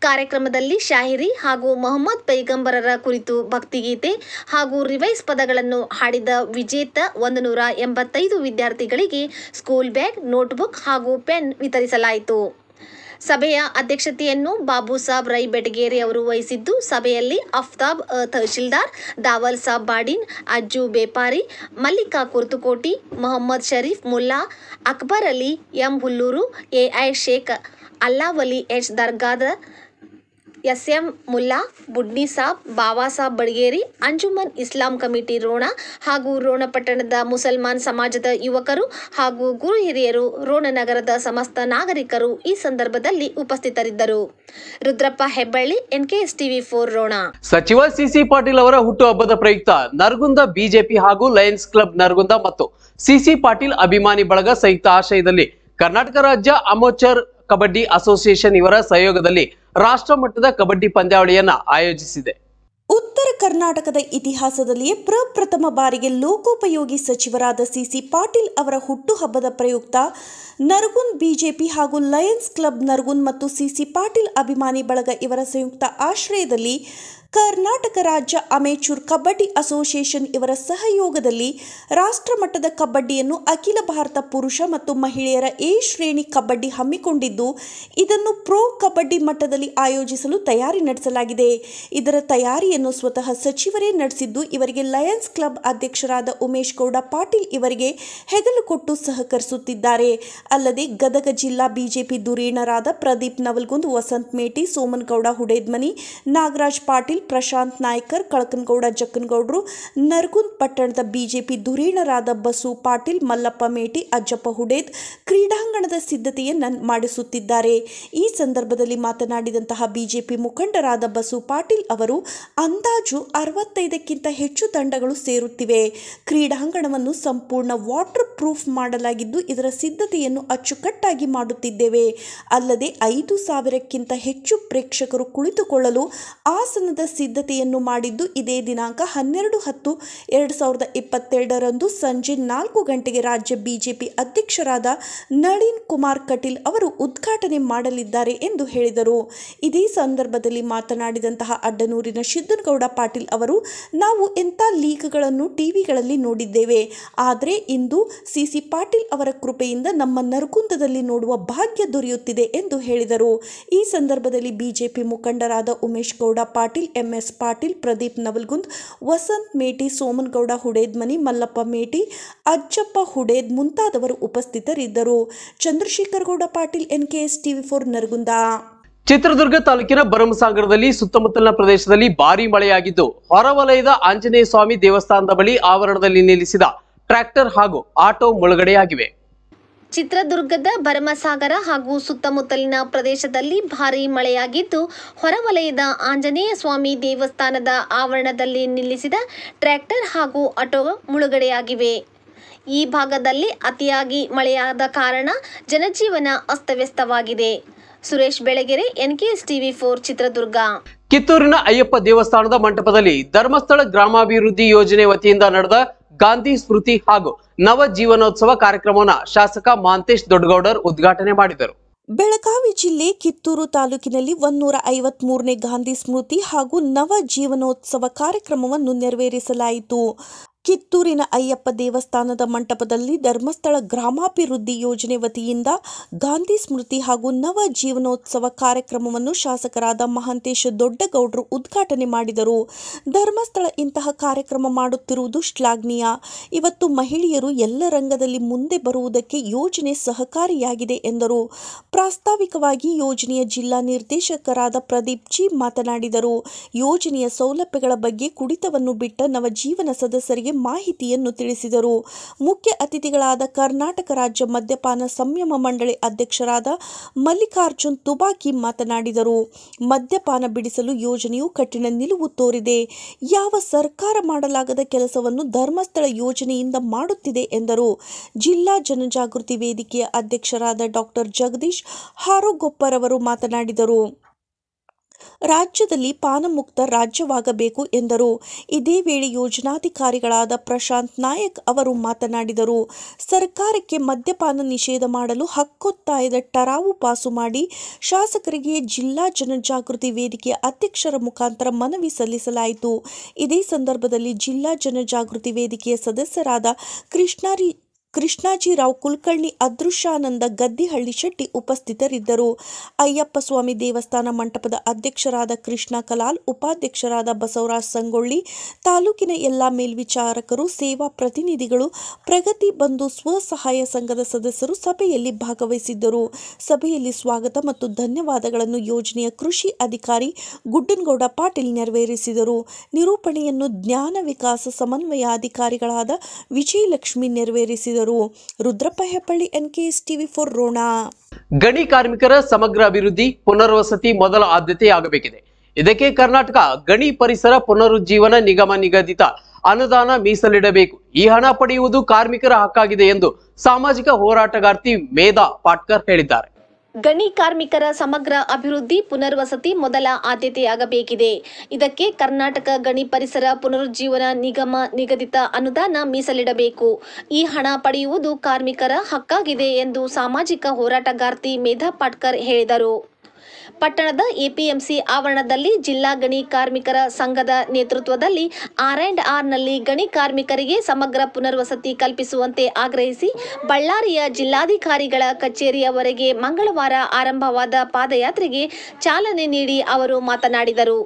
ಕಾರ್ಯಕ್ರಮದಲ್ಲಿ ಶಾಹಿರಿ ಹಾಗೂ ಮೊಹಮ್ಮದ್ ಪೈಗಂಬರರ ಕುರಿತು ಭಕ್ತಿಗೀತೆ ಹಾಗೂ ರಿವೈಸ್ ಪದಗಳನ್ನು ಹಾಡಿದ ವಿಜೇತ ಒಂದು ನೂರ ಎಂಬತ್ತೈದು ವಿದ್ಯಾರ್ಥಿಗಳಿಗೆ ಸ್ಕೂಲ್ ಬ್ಯಾಗ್ ನೋಟ್ಬುಕ್ ಹಾಗೂ ಪೆನ್ ವಿತರಿಸಲಾಯಿತು ಸಭೆಯ ಅಧ್ಯಕ್ಷತೆಯನ್ನು ಬಾಬು ಸಾಬ್ ರೈ ಬೆಟಗೇರಿ ಅವರು ವಹಿಸಿದ್ದು ಸಭೆಯಲ್ಲಿ Aftab Tahsildar Daval Sab Badin Ajju Bepari Mallika Kurtukoti Mohammed Sharif Mulla Akbar Ali M Hulluru AI Sheikh Allavali H ದರ್ಗಾದ S M Mulla Budni Sab Baba Sab Badageri Anjuman Islam committee Ron ಹಾಗೂ ರೋಣ ಪಟ್ಟಣದ ಮುಸಲ್ಮಾನ್ ಸಮಾಜದ ಯುವಕರು ಹಾಗೂ ಗುರು ಹಿರಿಯರು ರೋಣ ನಗರದ ಸಮಸ್ತ ನಾಗರಿಕರು ಈ ಸಂದರ್ಭದಲ್ಲಿ ಉಪಸ್ಥಿತರಿದ್ದರು Rudrappa Hebballi NKS TV four Ron ಸಚಿವ ಸಿಸಿ ಪಾಟೀಲ್ ಅವರ ಹುಟ್ಟುಹಬ್ಬದ ಪ್ರಯುಕ್ತ ನರಗುಂದ ಬಿಜೆಪಿ ಹಾಗೂ ಲಯನ್ಸ್ ಕ್ಲಬ್ ನರಗುಂದ ಮತ್ತು ಸಿಸಿ ಪಾಟೀಲ್ ಅಭಿಮಾನಿ ಬಳಗ ಸಂಯುಕ್ತ ಆಶ್ರಯದಲ್ಲಿ ಕರ್ನಾಟಕ ರಾಜ್ಯ ಅಮೋಚರ್ ಕಬಡ್ಡಿ ಅಸೋಸಿಯೇಷನ್ ಇವರ ಸಹಯೋಗದಲ್ಲಿ ರಾಷ್ಟ್ರ ಮಟ್ಟದ ಕಬಡ್ಡಿ ಪಂದ್ಯಾವಳಿಯನ್ನ ಆಯೋಜಿಸಿದೆ ಉತ್ತರ ಕರ್ನಾಟಕದ ಇತಿಹಾಸದಲ್ಲಿಯೇ ಪ್ರಪ್ರಥಮ ಬಾರಿಗೆ ಲೋಕೋಪಯೋಗಿ ಸಚಿವರಾದ ಸಿಸಿ ಪಾಟೀಲ್ ಅವರ ಹುಟ್ಟುಹಬ್ಬದ ಪ್ರಯುಕ್ತ ನರ್ಗುನ್ ಬಿಜೆಪಿ ಹಾಗೂ ಲಯನ್ಸ್ ಕ್ಲಬ್ ನರ್ಗುನ್ ಮತ್ತು ಸಿಸಿ ಪಾಟೀಲ್ ಅಭಿಮಾನಿ ಬಳಗ ಇವರ ಸಂಯುಕ್ತ ಆಶ್ರಯದಲ್ಲಿ ಕರ್ನಾಟಕ ರಾಜ್ಯ ಅಮೇಚೂರ್ ಕಬಡ್ಡಿ ಅಸೋಸಿಯೇಷನ್ ಇವರ ಸಹಯೋಗದಲ್ಲಿ ರಾಷ್ಟ್ರಮಟ್ಟದ ಕಬಡ್ಡಿಯನ್ನು ಅಖಿಲ ಭಾರತ ಪುರುಷ ಮತ್ತು ಮಹಿಳೆಯರ ಎ ಶ್ರೇಣಿ ಕಬಡ್ಡಿ ಹಮ್ಮಿಕೊಂಡಿದ್ದು ಇದನ್ನು ಪ್ರೊ ಕಬಡ್ಡಿ ಮಟ್ಟದಲ್ಲಿ ಆಯೋಜಿಸಲು ತಯಾರಿ ನಡೆಸಲಾಗಿದೆ ಇದರ ತಯಾರಿಯನ್ನು ಸ್ವತಃ ಸಚಿವರೇ ನಡೆಸಿದ್ದು ಇವರಿಗೆ ಲಯನ್ಸ್ ಕ್ಲಬ್ ಅಧ್ಯಕ್ಷರಾದ ಉಮೇಶ್ ಗೌಡ ಪಾಟೀಲ್ ಇವರಿಗೆ ಹೆಗಲು ಕೊಟ್ಟು ಸಹಕರಿಸುತ್ತಿದ್ದಾರೆ ಅಲ್ಲದೆ ಗದಗ ಜಿಲ್ಲಾ ಬಿಜೆಪಿ ಧುರೀಣರಾದ ಪ್ರದೀಪ್ ನವಲ್ಗುಂದ್ ವಸಂತ್ ಮೇಟಿ ಸೋಮನ್ಗೌಡ ಹುಡೇದ್ಮನಿ ನಾಗರಾಜ್ ಪಾಟೀಲ್ ಪ್ರಶಾಂತ್ ನಾಯ್ಕರ್ ಕಳಕನಗೌಡ ಜಕ್ಕನಗೌಡರು ನರಗುಂದ್ ಪಟ್ಟಣದ ಬಿಜೆಪಿ ಧುರೀಣರಾದ ಬಸು ಪಾಟೀಲ್ ಮಲ್ಲಪ್ಪ ಮೇಟಿ ಅಜ್ಜಪ್ಪ ಹುಡೇದ್ ಕ್ರೀಡಾಂಗಣದ ಸಿದ್ಧತೆಯನ್ನು ಮಾಡಿಸುತ್ತಿದ್ದಾರೆ ಈ ಸಂದರ್ಭದಲ್ಲಿ ಮಾತನಾಡಿದಂತಹ ಬಿಜೆಪಿ ಮುಖಂಡರಾದ ಬಸು ಪಾಟೀಲ್ ಅವರು ಅಂದಾಜು ಅರವತ್ತೈದಕ್ಕಿಂತ ಹೆಚ್ಚು ತಂಡಗಳು ಸೇರುತ್ತಿವೆ ಕ್ರೀಡಾಂಗಣವನ್ನು ಸಂಪೂರ್ಣ ವಾಟರ್ ಪ್ರೂಫ್ ಮಾಡಲಾಗಿದ್ದು ಇದರ ಸಿದ್ಧತೆಯನ್ನು ಅಚ್ಚುಕಟ್ಟಾಗಿ ಮಾಡುತ್ತಿದ್ದೇವೆ ಅಲ್ಲದೆ ಐದು ಸಾವಿರಕ್ಕಿಂತ ಹೆಚ್ಚು ಪ್ರೇಕ್ಷಕರು ಕುಳಿತುಕೊಳ್ಳಲು ಆಸನದ ಸಿದ್ಧತೆಯನ್ನು ಮಾಡಿದ್ದು ಇದೇ ದಿನಾಂಕ ಹನ್ನೆರಡು ಹತ್ತು ಎರಡು ಸಾವಿರದ ಇಪ್ಪತ್ತೆರಡರಂದು ಸಂಜೆ ನಾಲ್ಕು ಗಂಟೆಗೆ ರಾಜ್ಯ ಬಿಜೆಪಿ ಅಧ್ಯಕ್ಷರಾದ ನಳಿನ್ ಕುಮಾರ್ ಕಟೀಲ್ ಅವರು ಉದ್ಘಾಟನೆ ಮಾಡಲಿದ್ದಾರೆ ಎಂದು ಹೇಳಿದರು ಇದೇ ಸಂದರ್ಭದಲ್ಲಿ ಮಾತನಾಡಿದಂತಹ ಅಡ್ಡನೂರಿನ ಸಿದ್ದನಗೌಡ ಪಾಟೀಲ್ ಅವರು ನಾವು ಎಂಥ ಲೀಕ್ಗಳನ್ನು ಟಿವಿಗಳಲ್ಲಿ ನೋಡಿದ್ದೇವೆ ಆದರೆ ಇಂದು ಸಿಸಿ ಪಾಟೀಲ್ ಅವರ ಕೃಪೆಯಿಂದ ನಮ್ಮ ನರಕುಂದದಲ್ಲಿ ನೋಡುವ ಭಾಗ್ಯ ದೊರೆಯುತ್ತಿದೆ ಎಂದು ಹೇಳಿದರು ಈ ಸಂದರ್ಭದಲ್ಲಿ ಬಿಜೆಪಿ ಮುಖಂಡರಾದ ಉಮೇಶ್ ಗೌಡ ಪಾಟೀಲ್ ಎಂಎಸ್ ಪಾಟೀಲ್ ಪ್ರದೀಪ್ ನವಲ್ಗುಂದ್ ವಸಂತ್ ಮೇಟಿ ಸೋಮನಗೌಡ ಹುಡೇದ್ಮನಿ ಮಲ್ಲಪ್ಪ ಮೇಟಿ ಅಜ್ಜಪ್ಪ ಹುಡೇದ್ ಮುಂತಾದವರು ಉಪಸ್ಥಿತರಿದ್ದರು Gowda Patil N K S TV four Naragunda Chitradurga ತಾಲೂಕಿನ ಬರಮಸಾಗರದಲ್ಲಿ ಸುತ್ತಮುತ್ತಲಿನ ಪ್ರದೇಶದಲ್ಲಿ ಭಾರಿ ಮಳೆಯಾಗಿದ್ದು ಹೊರವಲಯದ ಆಂಜನೇಯ ಸ್ವಾಮಿ ದೇವಸ್ಥಾನದ ಬಳಿ ಆವರಣದಲ್ಲಿ ನಿಲ್ಲಿಸಿದ ಟ್ರ್ಯಾಕ್ಟರ್ ಹಾಗೂ ಆಟೋ ಮುಳುಗಡೆಯಾಗಿವೆ ಚಿತ್ರದುರ್ಗದ ಭರಮಸಾಗರ ಹಾಗೂ ಸುತ್ತಮುತ್ತಲಿನ ಪ್ರದೇಶದಲ್ಲಿ ಭಾರೀ ಮಳೆಯಾಗಿದ್ದು ಹೊರವಲಯದ ಆಂಜನೇಯ ಸ್ವಾಮಿ ದೇವಸ್ಥಾನದ ಆವರಣದಲ್ಲಿ ನಿಲ್ಲಿಸಿದ ಟ್ರ್ಯಾಕ್ಟರ್ ಹಾಗೂ ಆಟೋ ಮುಳುಗಡೆಯಾಗಿವೆ ಈ ಭಾಗದಲ್ಲಿ ಅತಿಯಾಗಿ ಮಳೆಯಾದ ಕಾರಣ ಜನಜೀವನ ಅಸ್ತವ್ಯಸ್ತವಾಗಿದೆ Suresh Belagere NKS TV four Chitradurga ಕಿತ್ತೂರಿನ ಅಯ್ಯಪ್ಪ ದೇವಸ್ಥಾನದ ಮಂಟಪದಲ್ಲಿ ಧರ್ಮಸ್ಥಳ ಗ್ರಾಮಾಭಿವೃದ್ಧಿ ಯೋಜನೆ ವತಿಯಿಂದ ನಡೆದ ಗಾಂಧಿ ಸ್ಮೃತಿ ಹಾಗೂ ನವ ಜೀವನೋತ್ಸವ ಕಾರ್ಯಕ್ರಮವನ್ನು ಶಾಸಕ ಮಾಂತೇಶ್ ದೊಡ್ಡಗೌಡರ್ ಉದ್ಘಾಟನೆ ಮಾಡಿದರು ಬೆಳಗಾವಿ ಜಿಲ್ಲೆ ಕಿತ್ತೂರು ತಾಲೂಕಿನಲ್ಲಿ ಒಂದೂರ ಐವತ್ ಮೂರನೇ ಗಾಂಧಿ ಸ್ಮೃತಿ ಹಾಗೂ ನವ ಜೀವನೋತ್ಸವ ಕಾರ್ಯಕ್ರಮವನ್ನು ನೆರವೇರಿಸಲಾಯಿತು ಕಿತ್ತೂರಿನ ಅಯ್ಯಪ್ಪ ದೇವಸ್ಥಾನದ ಮಂಟಪದಲ್ಲಿ ಧರ್ಮಸ್ಥಳ ಗ್ರಾಮಾಭಿವೃದ್ಧಿ ಯೋಜನೆ ವತಿಯಿಂದ ಗಾಂಧಿ ಸ್ಮೃತಿ ಹಾಗೂ ನವ ಜೀವನೋತ್ಸವ ಕಾರ್ಯಕ್ರಮವನ್ನು ಶಾಸಕರಾದ ಮಹಾಂತೇಶ ದೊಡ್ಡಗೌಡರು ಉದ್ಘಾಟನೆ ಮಾಡಿದರು ಧರ್ಮಸ್ಥಳ ಇಂತಹ ಕಾರ್ಯಕ್ರಮ ಮಾಡುತ್ತಿರುವುದು ಶ್ಲಾಘನೀಯ ಇವತ್ತು ಮಹಿಳೆಯರು ಎಲ್ಲ ರಂಗದಲ್ಲಿ ಮುಂದೆ ಬರುವುದಕ್ಕೆ ಯೋಜನೆ ಸಹಕಾರಿಯಾಗಿದೆ ಎಂದರು ಪ್ರಾಸ್ತಾವಿಕವಾಗಿ ಯೋಜನೆಯ ಜಿಲ್ಲಾ ನಿರ್ದೇಶಕರಾದ ಪ್ರದೀಪ್ ಜಿ ಮಾತನಾಡಿದರು ಯೋಜನೆಯ ಸೌಲಭ್ಯಗಳ ಬಗ್ಗೆ ಕುಡಿತವನ್ನು ಬಿಟ್ಟ ನವಜೀವನ ಸದಸ್ಯರಿಗೆ ಮಾಹಿತಿಯನ್ನು ತಿಳಿಸಿದರು ಮುಖ್ಯ ಅತಿಥಿಗಳಾದ ಕರ್ನಾಟಕ ರಾಜ್ಯ ಮದ್ಯಪಾನ ಸಂಯಮ ಮಂಡಳಿ ಅಧ್ಯಕ್ಷರಾದ ಮಲ್ಲಿಕಾರ್ಜುನ್ ತುಬಾಕಿ ಮಾತನಾಡಿದರು ಮದ್ಯಪಾನ ಬಿಡಿಸಲು ಯೋಜನೆಯು ಕಠಿಣ ನಿಲುವು ತೋರಿದೆ ಯಾವ ಸರ್ಕಾರ ಮಾಡಲಾಗದ ಕೆಲಸವನ್ನು ಧರ್ಮಸ್ಥಳ ಯೋಜನೆಯಿಂದ ಮಾಡುತ್ತಿದೆ ಎಂದರು ಜಿಲ್ಲಾ ಜನಜಾಗೃತಿ ವೇದಿಕೆಯ ಅಧ್ಯಕ್ಷರಾದ ಡಾಕ್ಟರ್ ಜಗದೀಶ್ ಹಾರೋಗೊಪ್ಪರವರು ಮಾತನಾಡಿದರು ರಾಜ್ಯದಲ್ಲಿ ಪಾನಮುಕ್ತ ರಾಜ್ಯವಾಗಬೇಕು ಎಂದರು ಇದೇ ವೇಳೆ ಯೋಜನಾಧಿಕಾರಿಗಳಾದ ಪ್ರಶಾಂತ್ ನಾಯಕ್ ಅವರು ಮಾತನಾಡಿದರು ಸರ್ಕಾರಕ್ಕೆ ಮದ್ಯಪಾನ ನಿಷೇಧ ಮಾಡಲು ಹಕ್ಕೊತ್ತಾಯದ ಟರಾವು ಪಾಸು ಮಾಡಿ ಶಾಸಕರಿಗೆ ಜಿಲ್ಲಾ ಜನಜಾಗೃತಿ ವೇದಿಕೆಯ ಅಧ್ಯಕ್ಷರ ಮುಖಾಂತರ ಮನವಿ ಸಲ್ಲಿಸಲಾಯಿತು ಇದೇ ಸಂದರ್ಭದಲ್ಲಿ ಜಿಲ್ಲಾ ಜನಜಾಗೃತಿ ವೇದಿಕೆಯ ಸದಸ್ಯರಾದ ಕೃಷ್ಣಾರಿ ಕೃಷ್ಣಾಜಿರಾವ್ ಕುಲಕರ್ಣಿ ಅದೃಶ್ಯಾನಂದ ಗದ್ದಿಹಳ್ಳಿ ಶೆಟ್ಟಿ ಉಪಸ್ಥಿತರಿದ್ದರು ಅಯ್ಯಪ್ಪ ಸ್ವಾಮಿ ದೇವಸ್ಥಾನ ಮಂಟಪದ ಅಧ್ಯಕ್ಷರಾದ ಕೃಷ್ಣ ಕಲಾಲ್ ಉಪಾಧ್ಯಕ್ಷರಾದ ಬಸವರಾಜ್ ಸಂಗೊಳ್ಳಿ ತಾಲೂಕಿನ ಎಲ್ಲ ಮೇಲ್ವಿಚಾರಕರು ಸೇವಾ ಪ್ರತಿನಿಧಿಗಳು ಪ್ರಗತಿ ಬಂಧು ಸ್ವಸಹಾಯ ಸಂಘದ ಸದಸ್ಯರು ಸಭೆಯಲ್ಲಿ ಭಾಗವಹಿಸಿದ್ದರು ಸಭೆಯಲ್ಲಿ ಸ್ವಾಗತ ಮತ್ತು ಧನ್ಯವಾದಗಳನ್ನು ಯೋಜನೆಯ ಕೃಷಿ ಅಧಿಕಾರಿ ಗುಡ್ಡನಗೌಡ ಪಾಟೀಲ್ ನೆರವೇರಿಸಿದರು ನಿರೂಪಣೆಯನ್ನು ಜ್ಞಾನ ವಿಕಾಸ ಸಮನ್ವಯಾಧಿಕಾರಿಗಳಾದ ವಿಜಯಲಕ್ಷ್ಮಿ ನೆರವೇರಿಸಿದರು ಗೆಳೆಯರು Rudrappa Hebballi N K S TV four Ron ಗಣಿ ಕಾರ್ಮಿಕರ ಸಮಗ್ರ ಅಭಿವೃದ್ಧಿ ಪುನರ್ವಸತಿ ಮೊದಲ ಆದ್ಯತೆಯಾಗಬೇಕಿದೆ ಇದಕ್ಕೆ ಕರ್ನಾಟಕ ಗಣಿ ಪರಿಸರ ಪುನರುಜ್ಜೀವನ ನಿಗಮ ನಿಗದಿತ ಅನುದಾನ ಮೀಸಲಿಡಬೇಕು ಈ ಹಣ ಪಡೆಯುವುದು ಕಾರ್ಮಿಕರ ಹಕ್ಕಾಗಿದೆ ಎಂದು ಸಾಮಾಜಿಕ ಹೋರಾಟಗಾರ್ತಿ ಮೇಧಾ ಪಾಟ್ಕರ್ ಹೇಳಿದ್ದಾರೆ ಗಣಿ ಕಾರ್ಮಿಕರ ಸಮಗ್ರ ಅಭಿವೃದ್ಧಿ ಪುನರ್ವಸತಿ ಮೊದಲ ಆದ್ಯತೆಯಾಗಬೇಕಿದೆ ಇದಕ್ಕೆ ಕರ್ನಾಟಕ ಗಣಿ ಪರಿಸರ ಪುನರುಜ್ಜೀವನ ನಿಗಮ ನಿಗದಿತ ಅನುದಾನ ಮೀಸಲಿಡಬೇಕು ಈ ಹಣ ಪಡೆಯುವುದು ಕಾರ್ಮಿಕರ ಹಕ್ಕಾಗಿದೆ ಎಂದು ಸಾಮಾಜಿಕ ಹೋರಾಟಗಾರ್ತಿ ಮೇಧಾ ಪಾಟ್ಕರ್ ಹೇಳಿದರು ಪಟ್ಟಣದ ಎಪಿಎಂಸಿ ಆವರಣದಲ್ಲಿ ಜಿಲ್ಲಾ ಗಣಿ ಕಾರ್ಮಿಕರ ಸಂಘದ ನೇತೃತ್ವದಲ್ಲಿ ಆರ್ ಆ್ಯಂಡ್ ಆರ್ನಲ್ಲಿ ಗಣಿ ಕಾರ್ಮಿಕರಿಗೆ ಸಮಗ್ರ ಪುನರ್ವಸತಿ ಕಲ್ಪಿಸುವಂತೆ ಆಗ್ರಹಿಸಿ ಬಳ್ಳಾರಿಯ ಜಿಲ್ಲಾಧಿಕಾರಿಗಳ ಕಚೇರಿಯವರೆಗೆ ಮಂಗಳವಾರ ಆರಂಭವಾದ ಪಾದಯಾತ್ರೆಗೆ ಚಾಲನೆ ನೀಡಿ ಅವರು ಮಾತನಾಡಿದರು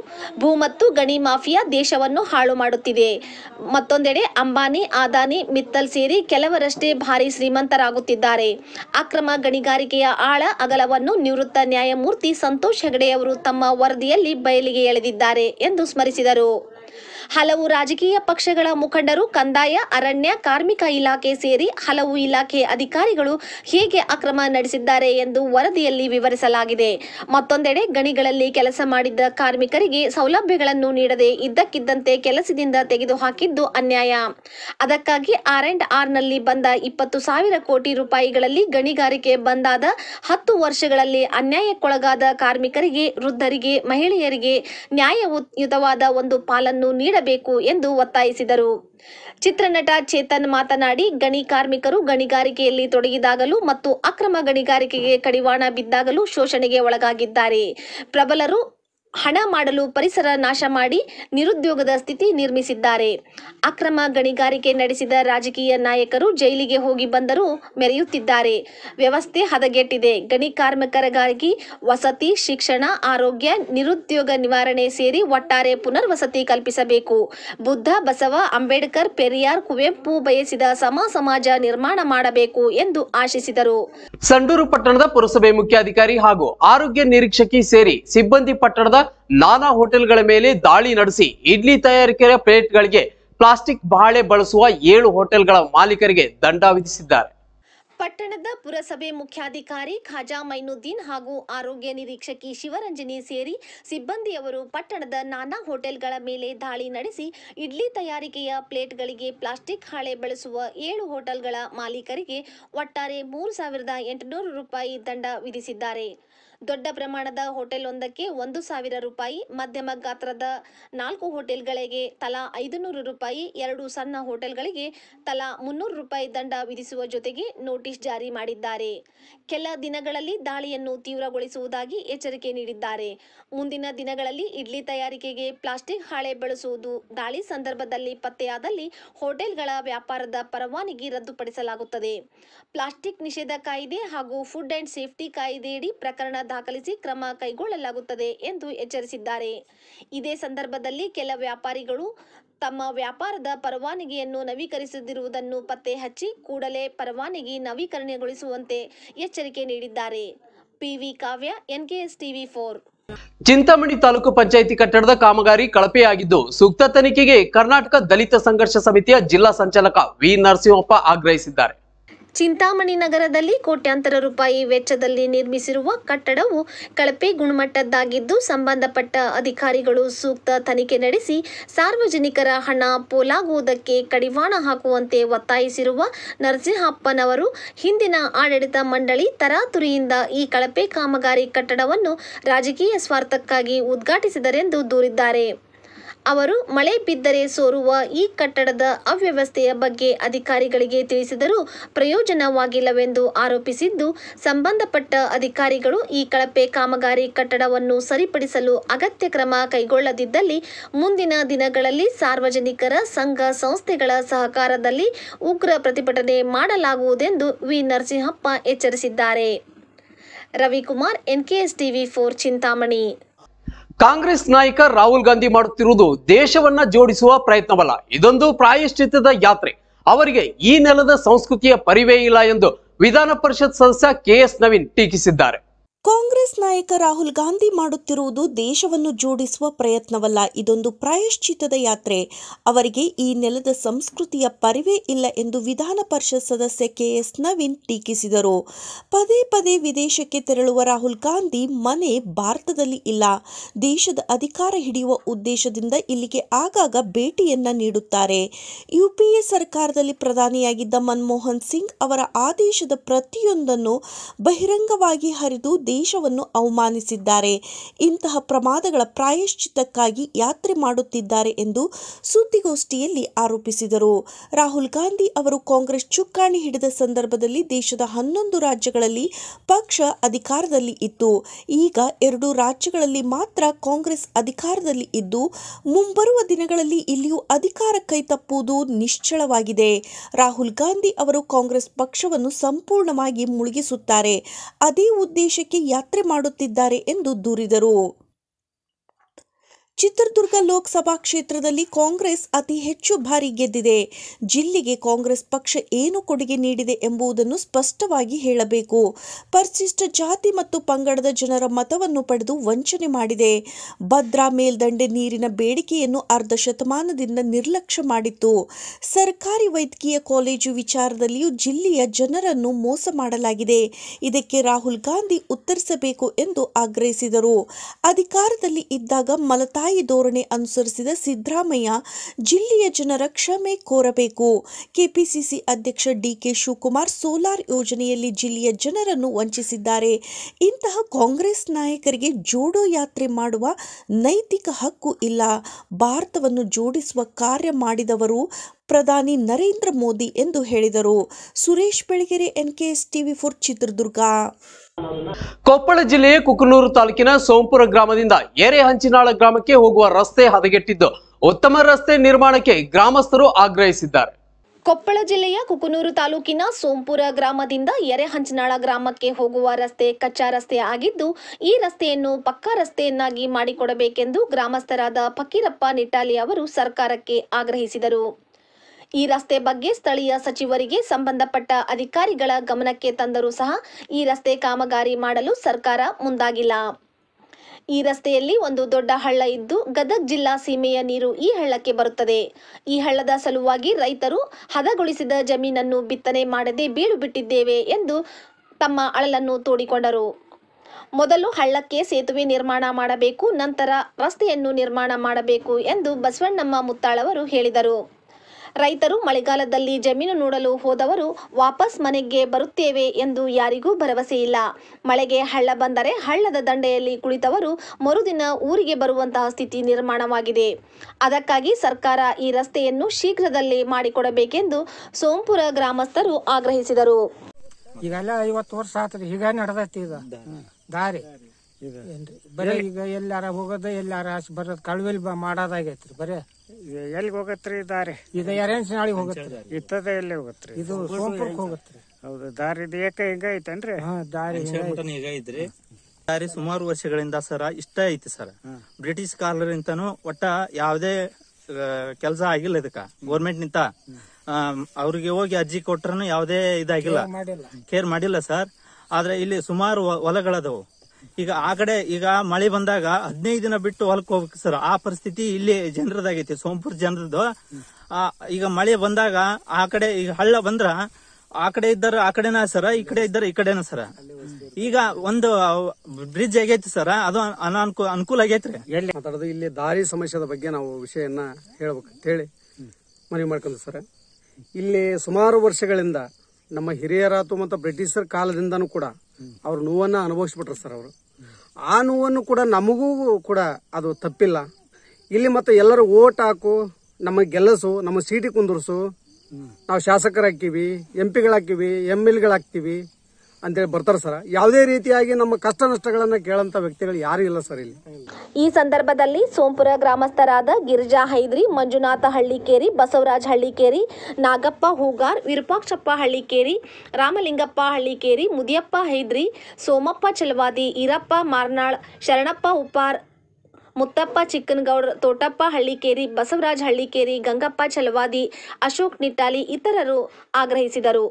ಭೂ ಮತ್ತು ಗಣಿ ಮಾಫಿಯಾ ದೇಶವನ್ನು ಹಾಳು ಮಾಡುತ್ತಿದೆ ಮತ್ತೊಂದೆಡೆ ಅಂಬಾನಿ ಆದಾನಿ ಮಿತ್ತಲ್ ಸೇರಿ ಕೆಲವರಷ್ಟೇ ಭಾರಿ ಶ್ರೀಮಂತರಾಗುತ್ತಿದ್ದಾರೆ ಅಕ್ರಮ ಗಣಿಗಾರಿಕೆಯ ಆಳ ಅಗಲವನ್ನು ನಿವೃತ್ತ ನ್ಯಾಯಮೂರ್ತಿ ಸಂತೋಷ್ ಹೆಗಡೆಯವರು ತಮ್ಮ ವರದಿಯಲ್ಲಿ ಬಯಲಿಗೆ ಎಳೆದಿದ್ದಾರೆ ಎಂದು ಸ್ಮರಿಸಿದರು ಹಲವು ರಾಜಕೀಯ ಪಕ್ಷಗಳ ಮುಖಂಡರು ಕಂದಾಯ ಅರಣ್ಯ ಕಾರ್ಮಿಕ ಇಲಾಖೆ ಸೇರಿ ಹಲವು ಇಲಾಖೆ ಅಧಿಕಾರಿಗಳು ಹೇಗೆ ಅಕ್ರಮ ನಡೆಸಿದ್ದಾರೆ ಎಂದು ವರದಿಯಲ್ಲಿ ವಿವರಿಸಲಾಗಿದೆ ಮತ್ತೊಂದೆಡೆ ಗಣಿಗಳಲ್ಲಿ ಕೆಲಸ ಮಾಡಿದ್ದ ಕಾರ್ಮಿಕರಿಗೆ ಸೌಲಭ್ಯಗಳನ್ನು ನೀಡದೆ ಇದ್ದಕ್ಕಿದ್ದಂತೆ ಕೆಲಸದಿಂದ ತೆಗೆದುಹಾಕಿದ್ದು ಅನ್ಯಾಯ ಅದಕ್ಕಾಗಿ ಆರ್ ಅಂಡ್ ಆರ್ನಲ್ಲಿ ಬಂದ ಇಪ್ಪತ್ತು ಸಾವಿರ ಕೋಟಿ ರೂಪಾಯಿಗಳಲ್ಲಿ ಗಣಿಗಾರಿಕೆ ಬಂದಾದ ಹತ್ತು ವರ್ಷಗಳಲ್ಲಿ ಅನ್ಯಾಯಕ್ಕೊಳಗಾದ ಕಾರ್ಮಿಕರಿಗೆ ವೃದ್ಧರಿಗೆ ಮಹಿಳೆಯರಿಗೆ ನ್ಯಾಯಯುತವಾದ ಒಂದು ಪಾಲನ್ನು ನೀಡ ಮಾಡಬೇಕು ಎಂದು ಒತ್ತಾಯಿಸಿದರು ಚಿತ್ರನಟ ಚೇತನ್ ಮಾತನಾಡಿ ಗಣಿ ಕಾರ್ಮಿಕರು ಗಣಿಗಾರಿಕೆಯಲ್ಲಿ ತೊಡಗಿದಾಗಲೂ ಮತ್ತು ಅಕ್ರಮ ಗಣಿಗಾರಿಕೆಗೆ ಕಡಿವಾಣ ಬಿದ್ದಾಗಲೂ ಶೋಷಣೆಗೆ ಒಳಗಾಗಿದ್ದಾರೆ ಪ್ರಬಲರು ಹಣ ಮಾಡಲು ಪರಿಸರ ನಾಶ ಮಾಡಿ ನಿರುದ್ಯೋಗದ ಸ್ಥಿತಿ ನಿರ್ಮಿಸಿದ್ದಾರೆ ಅಕ್ರಮ ಗಣಿಗಾರಿಕೆ ನಡೆಸಿದ ರಾಜಕೀಯ ನಾಯಕರು ಜೈಲಿಗೆ ಹೋಗಿ ಬಂದರೂ ಮೆರೆಯುತ್ತಿದ್ದಾರೆ ವ್ಯವಸ್ಥೆ ಹದಗೆಟ್ಟಿದೆ ಗಣಿ ಕಾರ್ಮಿಕರಿಗಾಗಿ ವಸತಿ ಶಿಕ್ಷಣ ಆರೋಗ್ಯ ನಿರುದ್ಯೋಗ ನಿವಾರಣೆ ಸೇರಿ ಒಟ್ಟಾರೆ ಪುನರ್ವಸತಿ ಕಲ್ಪಿಸಬೇಕು ಬುದ್ಧ ಬಸವ ಅಂಬೇಡ್ಕರ್ ಪೆರಿಯಾರ್ ಕುವೆಂಪು ಬಯಸಿದ ಸಮ ಸಮಾಜ ನಿರ್ಮಾಣ ಮಾಡಬೇಕು ಎಂದು ಆಶಿಸಿದರು ಸಂಡೂರು ಪಟ್ಟಣದ ಪುರಸಭೆ ಮುಖ್ಯಾಧಿಕಾರಿ ಹಾಗೂ ಆರೋಗ್ಯ ನಿರೀಕ್ಷಕಿ ಸೇರಿ ಸಿಬ್ಬಂದಿ ಪಟ್ಟಣದ ನಾನಾ ಹೋಟೆಲ್ಗಳ ಮೇಲೆ ದಾಳಿ ನಡೆಸಿ ಇಡ್ಲಿ ತಯಾರಿಕೆಯ ಪ್ಲೇಟ್ಗಳಿಗೆ ಪ್ಲಾಸ್ಟಿಕ್ ಬಾಳೆ ಬಳಸುವ ಏಳು ಹೋಟೆಲ್ಗಳ ಮಾಲೀಕರಿಗೆ ದಂಡ ವಿಧಿಸಿದ್ದಾರೆ ಪಟ್ಟಣದ ಪುರಸಭೆ ಮುಖ್ಯಾಧಿಕಾರಿ ಖಾಜಾ ಮೈನುದ್ದೀನ್ ಹಾಗೂ ಆರೋಗ್ಯ ನಿರೀಕ್ಷಕಿ ಶಿವರಂಜನಿ ಸೇರಿ ಸಿಬ್ಬಂದಿಯವರು ಪಟ್ಟಣದ ನಾನಾ ಹೋಟೆಲ್ಗಳ ಮೇಲೆ ದಾಳಿ ನಡೆಸಿ ಇಡ್ಲಿ ತಯಾರಿಕೆಯ ಪ್ಲೇಟ್ಗಳಿಗೆ ಪ್ಲಾಸ್ಟಿಕ್ ಹಾಳೆ ಬಳಸುವ ಏಳು ಹೋಟೆಲ್ಗಳ ಮಾಲೀಕರಿಗೆ ಒಟ್ಟಾರೆ ಮೂರು ಸಾವಿರದ ಎಂಟುನೂರು ರೂಪಾಯಿ ದಂಡ ವಿಧಿಸಿದ್ದಾರೆ ದೊಡ್ಡ ಪ್ರಮಾಣದ ಹೋಟೆಲ್ ಒಂದಕ್ಕೆ ಒಂದು ಸಾವಿರ ರೂಪಾಯಿ ಮಧ್ಯಮ ಗಾತ್ರದ ನಾಲ್ಕು ಹೋಟೆಲ್ಗಳಿಗೆ ತಲಾ ಐದುನೂರು ರೂಪಾಯಿ ಎರಡು ಸಣ್ಣ ಹೋಟೆಲ್ಗಳಿಗೆ ತಲಾ ಮುನ್ನೂರು ರೂಪಾಯಿ ದಂಡ ವಿಧಿಸುವ ಜೊತೆಗೆ ನೋಟಿಸ್ ಜಾರಿ ಮಾಡಿದ್ದಾರೆ ಕೆಲ ದಿನಗಳಲ್ಲಿ ದಾಳಿಯನ್ನು ತೀವ್ರಗೊಳಿಸುವುದಾಗಿ ಎಚ್ಚರಿಕೆ ನೀಡಿದ್ದಾರೆ ಮುಂದಿನ ದಿನಗಳಲ್ಲಿ ಇಡ್ಲಿ ತಯಾರಿಕೆಗೆ ಪ್ಲಾಸ್ಟಿಕ್ ಹಾಳೆ ಬಳಸುವುದು ದಾಳಿ ಸಂದರ್ಭದಲ್ಲಿ ಪತ್ತೆಯಾದಲ್ಲಿ ಹೋಟೆಲ್ಗಳ ವ್ಯಾಪಾರದ ಪರವಾನಗಿ ರದ್ದುಪಡಿಸಲಾಗುತ್ತದೆ ಪ್ಲಾಸ್ಟಿಕ್ ನಿಷೇಧ ಕಾಯ್ದೆ ಹಾಗೂ ಫುಡ್ ಅಂಡ್ ಸೇಫ್ಟಿ ಕಾಯ್ದೆಯಡಿ ಪ್ರಕರಣ ದಾಖಲಿಸಿ ಕ್ರಮ ಕೈಗೊಳ್ಳಲಾಗುತ್ತದೆ ಎಂದು ಎಚ್ಚರಿಸಿದ್ದಾರೆ ಇದೇ ಸಂದರ್ಭದಲ್ಲಿ ಕೆಲ ವ್ಯಾಪಾರಿಗಳು ತಮ್ಮ ವ್ಯಾಪಾರದ ಪರವಾನಗಿಯನ್ನು ನವೀಕರಿಸದಿರುವುದನ್ನು ಪತ್ತೆ ಹಚ್ಚಿ ಕೂಡಲೇ ಪರವಾನಗಿ ನವೀಕರಣಗೊಳಿಸುವಂತೆ ಎಚ್ಚರಿಕೆ ನೀಡಿದ್ದಾರೆ PV Kavya NKS TV four Chintamani ತಾಲೂಕು ಪಂಚಾಯಿತಿ ಕಟ್ಟಡದ ಕಾಮಗಾರಿ ಕಳಪೆಯಾಗಿದ್ದು ಸೂಕ್ತ ತನಿಖೆಗೆ ಕರ್ನಾಟಕ ದಲಿತ ಸಂಘರ್ಷ ಸಮಿತಿಯ ಜಿಲ್ಲಾ ಸಂಚಾಲಕ ವಿ ನರಸಿಂಹಪ್ಪ ಆಗ್ರಹಿಸಿದ್ದಾರೆ ಚಿಂತಾಮಣಿ ನಗರದಲ್ಲಿ ಕೋಟ್ಯಾಂತರ ರೂಪಾಯಿ ವೆಚ್ಚದಲ್ಲಿ ನಿರ್ಮಿಸಿರುವ ಕಟ್ಟಡವು ಕಳಪೆ ಗುಣಮಟ್ಟದ್ದಾಗಿದ್ದು ಸಂಬಂಧಪಟ್ಟ ಅಧಿಕಾರಿಗಳು ಸೂಕ್ತ ತನಿಖೆ ನಡೆಸಿ ಸಾರ್ವಜನಿಕರ ಹಣ ಪೋಲಾಗುವುದಕ್ಕೆ ಕಡಿವಾಣ ಹಾಕುವಂತೆ ಒತ್ತಾಯಿಸಿರುವ ನರಸಿಂಹಪ್ಪನವರು ಹಿಂದಿನ ಆಡಳಿತ ಮಂಡಳಿ ತರಾತುರಿಯಿಂದ ಈ ಕಳಪೆ ಕಾಮಗಾರಿ ಕಟ್ಟಡವನ್ನು ರಾಜಕೀಯ ಸ್ವಾರ್ಥಕ್ಕಾಗಿ ಉದ್ಘಾಟಿಸಿದರೆಂದು ದೂರಿದ್ದಾರೆ ಅವರು ಮಳೆ ಬಿದ್ದರೆ ಸೋರುವ ಈ ಕಟ್ಟಡದ ಅವ್ಯವಸ್ಥೆಯ ಬಗ್ಗೆ ಅಧಿಕಾರಿಗಳಿಗೆ ತಿಳಿಸಿದರೂ ಪ್ರಯೋಜನವಾಗಿಲ್ಲವೆಂದು ಆರೋಪಿಸಿದ್ದು ಸಂಬಂಧಪಟ್ಟ ಅಧಿಕಾರಿಗಳು ಈ ಕಳಪೆ ಕಾಮಗಾರಿ ಕಟ್ಟಡವನ್ನು ಸರಿಪಡಿಸಲು ಅಗತ್ಯ ಕ್ರಮ ಕೈಗೊಳ್ಳದಿದ್ದಲ್ಲಿ ಮುಂದಿನ ದಿನಗಳಲ್ಲಿ ಸಾರ್ವಜನಿಕರ ಸಂಘ ಸಂಸ್ಥೆಗಳ ಸಹಕಾರದಲ್ಲಿ ಉಗ್ರ ಪ್ರತಿಭಟನೆ ಮಾಡಲಾಗುವುದೆಂದು ವಿ ನರಸಿಂಹಪ್ಪ ಎಚ್ಚರಿಸಿದ್ದಾರೆ Ravikumar NKS TV four Chintamani Congress ನಾಯಕ ರಾಹುಲ್ ಗಾಂಧಿ ಮಾಡುತ್ತಿರುವುದು ದೇಶವನ್ನ ಜೋಡಿಸುವ ಪ್ರಯತ್ನವಲ್ಲ ಇದೊಂದು ಪ್ರಾಯಶ್ಚಿತ್ತದ ಯಾತ್ರೆ ಅವರಿಗೆ ಈ ನೆಲದ ಸಂಸ್ಕೃತಿಯ ಪರಿವೇ ಇಲ್ಲ ಎಂದು ವಿಧಾನ ಪರಿಷತ್ ಸದಸ್ಯ ಕೆ ನವೀನ್ ಟೀಕಿಸಿದ್ದಾರೆ ಕಾಂಗ್ರೆಸ್ ನಾಯಕ ರಾಹುಲ್ ಗಾಂಧಿ ಮಾಡುತ್ತಿರುವುದು ದೇಶವನ್ನು ಜೋಡಿಸುವ ಪ್ರಯತ್ನವಲ್ಲ ಇದೊಂದು ಪ್ರಾಯಶ್ಚಿತದ ಯಾತ್ರೆ ಅವರಿಗೆ ಈ ನೆಲದ ಸಂಸ್ಕೃತಿಯ ಪರಿವೇ ಇಲ್ಲ ಎಂದು ವಿಧಾನ ಪರಿಷತ್ ಸದಸ್ಯ ಕೆಎಸ್ ನವೀನ್ ಟೀಕಿಸಿದರು ಪದೇ ಪದೇ ವಿದೇಶಕ್ಕೆ ತೆರಳುವ ರಾಹುಲ್ ಗಾಂಧಿ ಮನೆ ಭಾರತದಲ್ಲಿ ಇಲ್ಲ ದೇಶದ ಅಧಿಕಾರ ಹಿಡಿಯುವ ಉದ್ದೇಶದಿಂದ ಇಲ್ಲಿಗೆ ಆಗಾಗ ಭೇಟಿಯನ್ನ ನೀಡುತ್ತಾರೆ ಯುಪಿಎ ಸರ್ಕಾರದಲ್ಲಿ ಪ್ರಧಾನಿಯಾಗಿದ್ದ ಮನಮೋಹನ್ ಸಿಂಗ್ ಅವರ ಆದೇಶದ ಪ್ರತಿಯೊಂದನ್ನು ಬಹಿರಂಗವಾಗಿ ಹರಿದು ದೇಶವನ್ನು ಅವಮಾನಿಸಿದ್ದಾರೆ ಇಂತಹ ಪ್ರಮಾದಗಳ ಪ್ರಾಯಶ್ಚಿತ್ತಕ್ಕಾಗಿ ಯಾತ್ರೆ ಮಾಡುತ್ತಿದ್ದಾರೆ ಎಂದು ಸುದ್ದಿಗೋಷ್ಠಿಯಲ್ಲಿ ಆರೋಪಿಸಿದರು ರಾಹುಲ್ ಗಾಂಧಿ ಅವರು ಕಾಂಗ್ರೆಸ್ ಚುಕ್ಕಾಣಿ ಹಿಡಿದ ಸಂದರ್ಭದಲ್ಲಿ ದೇಶದ ಹನ್ನೊಂದು ರಾಜ್ಯಗಳಲ್ಲಿ ಪಕ್ಷ ಅಧಿಕಾರದಲ್ಲಿ ಇತ್ತು ಈಗ ಎರಡು ರಾಜ್ಯಗಳಲ್ಲಿ ಮಾತ್ರ ಕಾಂಗ್ರೆಸ್ ಅಧಿಕಾರದಲ್ಲಿ ಇದ್ದು ಮುಂಬರುವ ದಿನಗಳಲ್ಲಿ ಇಲ್ಲಿಯೂ ಅಧಿಕಾರ ಕೈತಪ್ಪುವುದು ನಿಶ್ಚಳವಾಗಿದೆ ರಾಹುಲ್ ಗಾಂಧಿ ಅವರು ಕಾಂಗ್ರೆಸ್ ಪಕ್ಷವನ್ನು ಸಂಪೂರ್ಣವಾಗಿ ಮುಳುಗಿಸುತ್ತಾರೆ ಅದೇ ಉದ್ದೇಶಕ್ಕೆ ಯಾತ್ರೆ ಮಾಡುತ್ತಿದ್ದಾರೆ ಎಂದು ದೂರಿದರು ಚಿತ್ರದುರ್ಗ ಲೋಕಸಭಾ ಕ್ಷೇತ್ರದಲ್ಲಿ ಕಾಂಗ್ರೆಸ್ ಅತಿ ಹೆಚ್ಚು ಬಾರಿ ಗೆದ್ದಿದೆ ಜಿಲ್ಲೆಗೆ ಕಾಂಗ್ರೆಸ್ ಪಕ್ಷ ಏನು ಕೊಡುಗೆ ನೀಡಿದೆ ಎಂಬುದನ್ನು ಸ್ಪಷ್ಟವಾಗಿ ಹೇಳಬೇಕು ಪರಿಶಿಷ್ಟ ಜಾತಿ ಮತ್ತು ಪಂಗಡದ ಜನರ ಮತವನ್ನು ಪಡೆದು ವಂಚನೆ ಮಾಡಿದೆ ಭದ್ರಾ ಮೇಲ್ದಂಡೆ ನೀರಿನ ಬೇಡಿಕೆಯನ್ನು ಅರ್ಧ ಶತಮಾನದಿಂದ ನಿರ್ಲಕ್ಷ್ಯ ಮಾಡಿತ್ತು ಸರ್ಕಾರಿ ವೈದ್ಯಕೀಯ ಕಾಲೇಜು ವಿಚಾರದಲ್ಲಿಯೂ ಜಿಲ್ಲೆಯ ಜನರನ್ನು ಮೋಸ ಮಾಡಲಾಗಿದೆ ಇದಕ್ಕೆ ರಾಹುಲ್ ಗಾಂಧಿ ಉತ್ತರಿಸಬೇಕು ಎಂದು ಆಗ್ರಹಿಸಿದರು ಅಧಿಕಾರದಲ್ಲಿ ಇದ್ದಾಗ ಮಲತಾ ತಾಯಿ ಧೋರಣೆ ಅನುಸರಿಸಿದ ಸಿದ್ದರಾಮಯ್ಯ ಜಿಲ್ಲೆಯ ಜನರ ಕ್ಷಮೆ ಕೋರಬೇಕು ಕೆಪಿಸಿಸಿ ಅಧ್ಯಕ್ಷ ಡಿಕೆ ಶಿವಕುಮಾರ್ ಸೋಲಾರ್ ಯೋಜನೆಯಲ್ಲಿ ಜಿಲ್ಲೆಯ ಜನರನ್ನು ವಂಚಿಸಿದ್ದಾರೆ ಇಂತಹ ಕಾಂಗ್ರೆಸ್ ನಾಯಕರಿಗೆ ಜೋಡೋ ಯಾತ್ರೆ ಮಾಡುವ ನೈತಿಕ ಹಕ್ಕು ಇಲ್ಲ ಭಾರತವನ್ನು ಜೋಡಿಸುವ ಕಾರ್ಯ ಮಾಡಿದವರು ಪ್ರಧಾನಿ ನರೇಂದ್ರ ಮೋದಿ ಎಂದು ಹೇಳಿದರು Suresh Belagere NKS TV four Chitradurga Koppal ಜಿಲ್ಲೆಯ ಕುಕನೂರು ತಾಲೂಕಿನ ಸೋಂಪುರ ಗ್ರಾಮದಿಂದ ಏರೆ ಗ್ರಾಮಕ್ಕೆ ಹೋಗುವ ರಸ್ತೆ ಹದಗೆಟ್ಟಿದ್ದು ಉತ್ತಮ ರಸ್ತೆ ನಿರ್ಮಾಣಕ್ಕೆ ಗ್ರಾಮಸ್ಥರು ಆಗ್ರಹಿಸಿದ್ದಾರೆ ಕೊಪ್ಪಳ ಜಿಲ್ಲೆಯ ಕುಕನೂರು ತಾಲೂಕಿನ ಸೋಂಪುರ ಗ್ರಾಮದಿಂದ ಎರೆಹಂಚನಾಳ ಗ್ರಾಮಕ್ಕೆ ಹೋಗುವ ರಸ್ತೆ ಕಚ್ಚಾ ರಸ್ತೆ ಆಗಿದ್ದು ಈ ರಸ್ತೆಯನ್ನು ಪಕ್ಕಾ ರಸ್ತೆಯನ್ನಾಗಿ ಮಾಡಿಕೊಡಬೇಕೆಂದು ಗ್ರಾಮಸ್ಥರಾದ ಫಕೀರಪ್ಪ ನಿಟಾಲಿ ಅವರು ಸರ್ಕಾರಕ್ಕೆ ಆಗ್ರಹಿಸಿದರು ಈ ರಸ್ತೆ ಬಗ್ಗೆ ಸ್ಥಳೀಯ ಸಚಿವರಿಗೆ ಸಂಬಂಧಪಟ್ಟ ಅಧಿಕಾರಿಗಳ ಗಮನಕ್ಕೆ ತಂದರೂ ಸಹ ಈ ರಸ್ತೆ ಕಾಮಗಾರಿ ಮಾಡಲು ಸರ್ಕಾರ ಮುಂದಾಗಿಲ್ಲ ಈ ರಸ್ತೆಯಲ್ಲಿ ಒಂದು ದೊಡ್ಡ ಹಳ್ಳ ಇದ್ದು ಗದಗ್ ಜಿಲ್ಲಾ ಸೀಮೆಯ ನೀರು ಈ ಹಳ್ಳಕ್ಕೆ ಬರುತ್ತದೆ ಈ ಹಳ್ಳದ ಸಲುವಾಗಿ ರೈತರು ಹದಗೊಳಿಸಿದ ಜಮೀನನ್ನು ಬಿತ್ತನೆ ಮಾಡದೆ ಬೀಳು ಬಿಟ್ಟಿದ್ದೇವೆ ಎಂದು ತಮ್ಮ ಅಳಲನ್ನು ತೋಡಿಕೊಂಡರು ಮೊದಲು ಹಳ್ಳಕ್ಕೆ ಸೇತುವೆ ನಿರ್ಮಾಣ ಮಾಡಬೇಕು ನಂತರ ರಸ್ತೆಯನ್ನು ನಿರ್ಮಾಣ ಮಾಡಬೇಕು ಎಂದು ಬಸವಣ್ಣಮ್ಮ ಮುತ್ತಾಳವರು ಹೇಳಿದರು ರೈತರು ಮಳೆಗಾಲದಲ್ಲಿ ಜಮೀನು ನೋಡಲು ಹೋದವರು ವಾಪಸ್ ಮನೆಗೆ ಬರುತ್ತೇವೆ ಎಂದು ಯಾರಿಗೂ ಭರವಸೆ ಇಲ್ಲ ಮಳೆಗೆ ಹಳ್ಳ ಬಂದರೆ ಹಳ್ಳದ ದಂಡೆಯಲ್ಲಿ ಕುಳಿತವರು ಮರುದಿನ ಊರಿಗೆ ಬರುವಂತಹ ಸ್ಥಿತಿ ನಿರ್ಮಾಣವಾಗಿದೆ ಅದಕ್ಕಾಗಿ ಸರ್ಕಾರ ಈ ರಸ್ತೆಯನ್ನು ಶೀಘ್ರದಲ್ಲಿ ಮಾಡಿಕೊಡಬೇಕೆಂದು ಸೋಂಪುರ ಗ್ರಾಮಸ್ಥರು ಆಗ್ರಹಿಸಿದರು ವರ್ಷ ಬರೀ ಈಗ ಎಲ್ಲಾರ ಹೋಗೋದು ಎಲ್ಲಾರ ಬರೋದು ಮಾಡೋದಾಗೈತ್ರಿ ಬರೇ ಎಲ್ಲಿಗೆ ಹೋಗತ್ರಿ ದಾರಿ ಇದು ನಾಳಿಗೆ ಹೋಗುತ್ತೆ ಇತ್ತದ ಎಲ್ಲಿ ಹೋಗತ್ರಿ ಇದು ಸೋಂಪುರಕ್ಕೆ ಹೋಗುತ್ತೆ ಹೌದು ದಾರಿ ಏಕ ಹಿಂಗ ಐತೇನ್ರಿ ದಾರಿ ಹಿಂಗ ಐತ್ರಿ ದಾರಿ ಸುಮಾರು ವರ್ಷಗಳಿಂದ ಸರ ಇಷ್ಟ ಐತಿ ಸರ್ ಬ್ರಿಟಿಷ್ ಕಾಲರಿಂದ ಒಟ್ಟ ಯಾವುದೇ ಕೆಲಸ ಆಗಿಲ್ಲ ಇದಕ್ಕ ಗೋರ್ಮೆಂಟ್ ನಿಂತ ಅವ್ರಿಗೆ ಹೋಗಿ ಅರ್ಜಿ ಕೊಟ್ರನು ಯಾವ್ದೇ ಇದಾಗಿಲ್ಲ ಕೇರ್ ಮಾಡಿಲ್ಲ ಸರ್ ಆದ್ರೆ ಇಲ್ಲಿ ಸುಮಾರು ಹೊಲಗಳದವು ಈಗ ಆ ಕಡೆ ಈಗ ಮಳೆ ಬಂದಾಗ ಹದಿನೈದು ದಿನ ಬಿಟ್ಟು ಹೊಲಕ್ಕೆ ಹೋಗ್ಬೇಕು ಸರ್ ಆ ಪರಿಸ್ಥಿತಿ ಇಲ್ಲಿ ಜನರದಾಗೈತಿ ಸೋಂಪುರ್ ಜನರದ್ದು ಈಗ ಮಳೆ ಬಂದಾಗ ಆ ಕಡೆ ಈಗ ಹಳ್ಳ ಬಂದ್ರ ಆ ಕಡೆ ಇದ್ದಾರ ಆ ಕಡೆನ ಸರ ಈ ಕಡೆ ಇದ್ದಾರ ಈ ಕಡೆನ ಸರ ಈಗ ಒಂದು ಬ್ರಿಡ್ಜ್ ಆಗೈತಿ ಸರ ಅದು ಅನಾನುಕೂಲ ಅನುಕೂಲ ಆಗೈತ್ರಿ ಹೇಳಿ ಮಾತಾಡೋದು ಇಲ್ಲಿ ದಾರಿ ಸಮಸ್ಯೆದ ಬಗ್ಗೆ ನಾವು ವಿಷಯನ ಹೇಳ್ಬೇಕಂತ ಹೇಳಿ ಮನವಿ ಮಾಡ್ಕೊಂಡು ಸರ್ ಇಲ್ಲಿ ಸುಮಾರು ವರ್ಷಗಳಿಂದ ನಮ್ಮ ಹಿರಿಯರ ಮತ್ತು ಬ್ರಿಟಿಷರ್ ಕಾಲದಿಂದನೂ ಕೂಡ ಅವ್ರ ನೋವನ್ನ ಅನುಭವಿಸ್ಬಿಟ್ರು ಸರ್ ಅವರು ಆ ನೋವನ್ನು ಕೂಡ ನಮಗೂ ಕೂಡ ಅದು ತಪ್ಪಿಲ್ಲ ಇಲ್ಲಿ ಮತ್ತೆ ಎಲ್ಲರೂ ಓಟ್ ಹಾಕು ನಮಗೆ ಗೆಲ್ಲಸು ನಮ್ಮ ಸೀಟಿ ಕುಂದರ್ಸು ನಾವು ಶಾಸಕರಾಗ್ತೀವಿ ಎಂ ಪಿಗಳಾಗ್ತೀವಿ ಎಮ್ ಎಲ್ ಗಳಾಗ್ತೀವಿ ಅಂತೇಳಿ ಬರ್ತಾರ ಸರ್ ಯಾವುದೇ ರೀತಿಯಾಗಿ ನಮ್ಮ ಕಷ್ಟ ನಷ್ಟಗಳನ್ನ ಕೇಳಂತ ವ್ಯಕ್ತಿಗಳು ಯಾರು ಇಲ್ಲ ಸರ್ ಇಲ್ಲಿ ಈ ಸಂದರ್ಭದಲ್ಲಿ ಸೋಂಪುರ ಗ್ರಾಮಸ್ಥರಾದ ಗಿರಿಜಾ ಹೈದ್ರಿ ಮಂಜುನಾಥ ಹಳ್ಳಿಕೇರಿ ಬಸವರಾಜ್ ಹಳ್ಳಿಕೇರಿ ನಾಗಪ್ಪ ಹೂಗಾರ್ ವಿರೂಪಾಕ್ಷಪ್ಪ ಹಳ್ಳಿಕೇರಿ ರಾಮಲಿಂಗಪ್ಪ ಹಳ್ಳಿಕೇರಿ ಮುದಿಯಪ್ಪ ಹೈದ್ರಿ ಸೋಮಪ್ಪ ಚಲವಾದಿ ಈರಪ್ಪ ಮಾರ್ನಾಳ್ ಶರಣಪ್ಪ ಉಪ್ಪಾರ್ ಮುತ್ತಪ್ಪ ಚಿಕ್ಕನಗೌಡ ತೋಟಪ್ಪ ಹಳ್ಳಿಕೇರಿ ಬಸವರಾಜ್ ಹಳ್ಳಿಕೇರಿ ಗಂಗಪ್ಪ ಚಲವಾದಿ ಅಶೋಕ್ ನಿಟ್ಟಾಲಿ ಇತರರು ಆಗ್ರಹಿಸಿದರು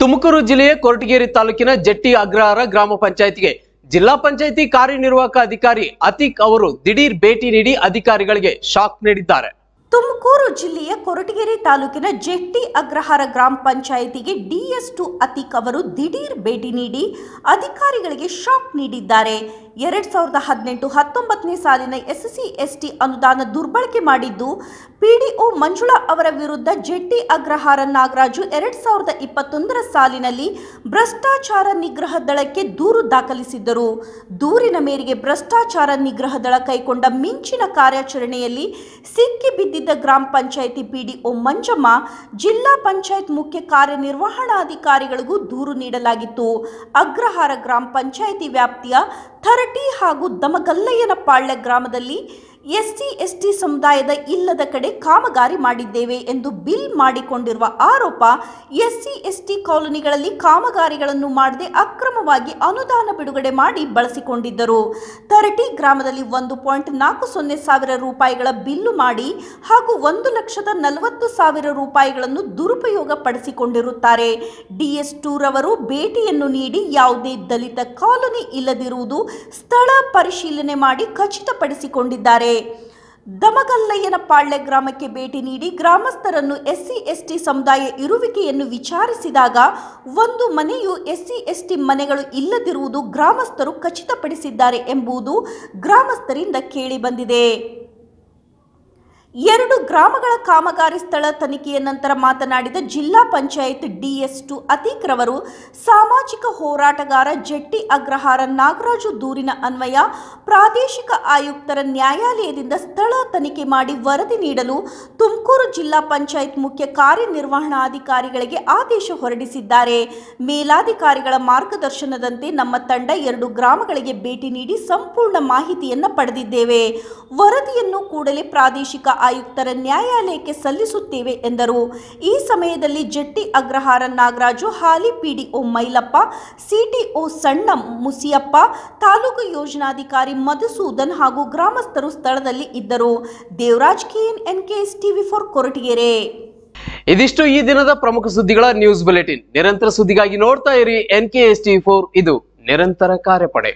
ತುಮಕೂರು ಜಿಲ್ಲೆಯ ಕೊರಟಗೇರಿ ತಾಲೂಕಿನ ಜಟ್ಟಿ ಅಗ್ರಹಾರ ಗ್ರಾಮ ಪಂಚಾಯತಿಗೆ ಜಿಲ್ಲಾ ಪಂಚಾಯತಿ ಕಾರ್ಯನಿರ್ವಾಹಕ ಅಧಿಕಾರಿ ಅತಿಕ್ ಅವರು ದಿಢೀರ್ ಭೇಟಿ ನೀಡಿ ಅಧಿಕಾರಿಗಳಿಗೆ ಶಾಕ್ ನೀಡಿದ್ದಾರೆ ತುಮಕೂರು ಜಿಲ್ಲೆಯ ಕೊರಟಗೆರೆ ತಾಲೂಕಿನ ಜೆಟ್ಟಿ ಅಗ್ರಹಾರ ಗ್ರಾಮ ಪಂಚಾಯಿತಿಗೆ ಡಿಎಸ್ ಟು ಅತಿಕ್ ಅವರು ದಿಢೀರ್ ಭೇಟಿ ನೀಡಿ ಅಧಿಕಾರಿಗಳಿಗೆ ಶಾಕ್ ನೀಡಿದ್ದಾರೆ ಎರಡು ಸಾವಿರದ ಹದಿನೆಂಟು ಹತ್ತೊಂಬತ್ತನೇ ಸಾಲಿನ ಎಸ್ ಸಿ ಎಸ್ ಟಿ ಅನುದಾನ ದುರ್ಬಳಕೆ ಮಾಡಿದ್ದು ಪಿಡಿಒ ಮಂಜುಳಾ ಅವರ ವಿರುದ್ಧ ಜೆಟ್ಟಿ ಅಗ್ರಹಾರ ನಾಗರಾಜು ಎರಡು ಸಾವಿರದ ಇಪ್ಪತ್ತೊಂದರ ಸಾಲಿನಲ್ಲಿ ಭ್ರಷ್ಟಾಚಾರ ನಿಗ್ರಹ ದಳಕ್ಕೆ ದೂರು ದಾಖಲಿಸಿದ್ದರು ದೂರಿನ ಮೇರೆಗೆ ಭ್ರಷ್ಟಾಚಾರ ನಿಗ್ರಹ ದಳ ಕೈಗೊಂಡ ಮಿಂಚಿನ ಕಾರ್ಯಾಚರಣೆಯಲ್ಲಿ ಸಿಕ್ಕಿ ಬಿದ್ದಿದ್ದ ಗ್ರಾಮ ಪಂಚಾಯಿತಿ ಪಿಡಿಒ ಮಂಜಮ್ಮ ಜಿಲ್ಲಾ ಪಂಚಾಯತ್ ಮುಖ್ಯ ಕಾರ್ಯನಿರ್ವಹಣಾಧಿಕಾರಿಗಳಿಗೂ ದೂರು ನೀಡಲಾಗಿತ್ತು ಅಗ್ರಹಾರ ಗ್ರಾಮ ಪಂಚಾಯಿತಿ ವ್ಯಾಪ್ತಿಯ ಥರಟಿ ಹಾಗೂ ಪಾಳ್ಯ ಗ್ರಾಮದಲ್ಲಿ ಎಸ್ ಎಸ್ಟಿ ಸಮುದಾಯದ ಇಲ್ಲದ ಕಡೆ ಕಾಮಗಾರಿ ಮಾಡಿದ್ದೇವೆ ಎಂದು ಬಿಲ್ ಮಾಡಿಕೊಂಡಿರುವ ಆರೋಪ ಎಸ್ಸಿ ಎಸ್ಟಿ ಕಾಲೋನಿಗಳಲ್ಲಿ ಕಾಮಗಾರಿಗಳನ್ನು ಮಾಡದೆ ಅಕ್ರಮವಾಗಿ ಅನುದಾನ ಬಿಡುಗಡೆ ಮಾಡಿ ಬಳಸಿಕೊಂಡಿದ್ದರು ತರಟಿ ಗ್ರಾಮದಲ್ಲಿ ಒಂದು ಪಾಯಿಂಟ್ ನಾಲ್ಕು ಸೊನ್ನೆ ಸಾವಿರ ರೂಪಾಯಿಗಳ ಬಿಲ್ಲು ಮಾಡಿ ಹಾಗೂ ಒಂದು ಲಕ್ಷದ ನಲವತ್ತು ಸಾವಿರ ರೂಪಾಯಿಗಳನ್ನು ದುರುಪಯೋಗ ಪಡಿಸಿಕೊಂಡಿರುತ್ತಾರೆ ಡಿಎಸ್ ಅವರು ಭೇಟಿಯನ್ನು ನೀಡಿ ಯಾವುದೇ ದಲಿತ ಕಾಲೋನಿ ಇಲ್ಲದಿರುವುದು ಸ್ಥಳ ಪರಿಶೀಲನೆ ಮಾಡಿ ಖಚಿತಪಡಿಸಿಕೊಂಡಿದ್ದಾರೆ ದಮಗಲ್ಲಯ್ಯನಪಾಳ್ಯ ಗ್ರಾಮಕ್ಕೆ ಭೇಟಿ ನೀಡಿ ಗ್ರಾಮಸ್ಥರನ್ನು ಎಸ್ಸಿ ಎಸ್ಟಿ ಸಮುದಾಯ ಇರುವಿಕೆಯನ್ನು ವಿಚಾರಿಸಿದಾಗ ಒಂದು ಮನೆಯು ಎಸ್ಸಿ ಎಸ್ಟಿ ಮನೆಗಳು ಇಲ್ಲದಿರುವುದು ಗ್ರಾಮಸ್ಥರು ಖಚಿತಪಡಿಸಿದ್ದಾರೆ ಎಂಬುದು ಗ್ರಾಮಸ್ಥರಿಂದ ಕೇಳಿಬಂದಿದೆ ಎರಡು ಗ್ರಾಮಗಳ ಕಾಮಗಾರಿ ಸ್ಥಳ ತನಿಖೆಯ ನಂತರ ಮಾತನಾಡಿದ ಜಿಲ್ಲಾ ಪಂಚಾಯತ್ ಡಿಎಸ್ ಟು ಅತೀಕ್ರವರು ಸಾಮಾಜಿಕ ಹೋರಾಟಗಾರ ಜಟ್ಟಿ ಅಗ್ರಹಾರ ನಾಗರಾಜು ದೂರಿನ ಅನ್ವಯ ಪ್ರಾದೇಶಿಕ ಆಯುಕ್ತರ ನ್ಯಾಯಾಲಯದಿಂದ ಸ್ಥಳ ತನಿಖೆ ಮಾಡಿ ವರದಿ ನೀಡಲು ತುಮಕೂರು ಜಿಲ್ಲಾ ಪಂಚಾಯತ್ ಮುಖ್ಯ ಕಾರ್ಯನಿರ್ವಹಣಾಧಿಕಾರಿಗಳಿಗೆ ಆದೇಶ ಹೊರಡಿಸಿದ್ದಾರೆ ಮೇಲಾಧಿಕಾರಿಗಳ ಮಾರ್ಗದರ್ಶನದಂತೆ ನಮ್ಮ ತಂಡ ಎರಡು ಗ್ರಾಮಗಳಿಗೆ ಭೇಟಿ ನೀಡಿ ಸಂಪೂರ್ಣ ಮಾಹಿತಿಯನ್ನು ಪಡೆದಿದ್ದೇವೆ ವರದಿಯನ್ನು ಕೂಡಲೇ ಪ್ರಾದೇಶಿಕ ಆಯುಕ್ತರ ನ್ಯಾಯಾಲಯಕ್ಕೆ ಸಲ್ಲಿಸುತ್ತೇವೆ ಎಂದರು ಈ ಸಮಯದಲ್ಲಿ ಜಟ್ಟಿ ಅಗ್ರಹಾರ ನಾಗರಾಜು ಹಾಲಿ ಪಿಡಿಒ ಮೈಲಪ್ಪ ಸಿಟಿಒ ಸಣ್ಣ ಮುಸಿಯಪ್ಪ ತಾಲೂಕು ಯೋಜನಾಧಿಕಾರಿ ಮಧುಸೂದನ್ ಹಾಗೂ ಗ್ರಾಮಸ್ಥರು ಸ್ಥಳದಲ್ಲಿ ಇದ್ದರು Devaraj KN N TV four Koratagere ಇದಿಷ್ಟು ಈ ದಿನದ ಪ್ರಮುಖ ಸುದ್ದಿಗಳ ನ್ಯೂಸ್ ಬುಲೆಟಿನ್ ನಿರಂತರ ಸುದ್ದಿಗಾಗಿ ನೋಡ್ತಾ ಇರಿ N K S T four ಇದು ನಿರಂತರ ಕಾರ್ಯಪಡೆ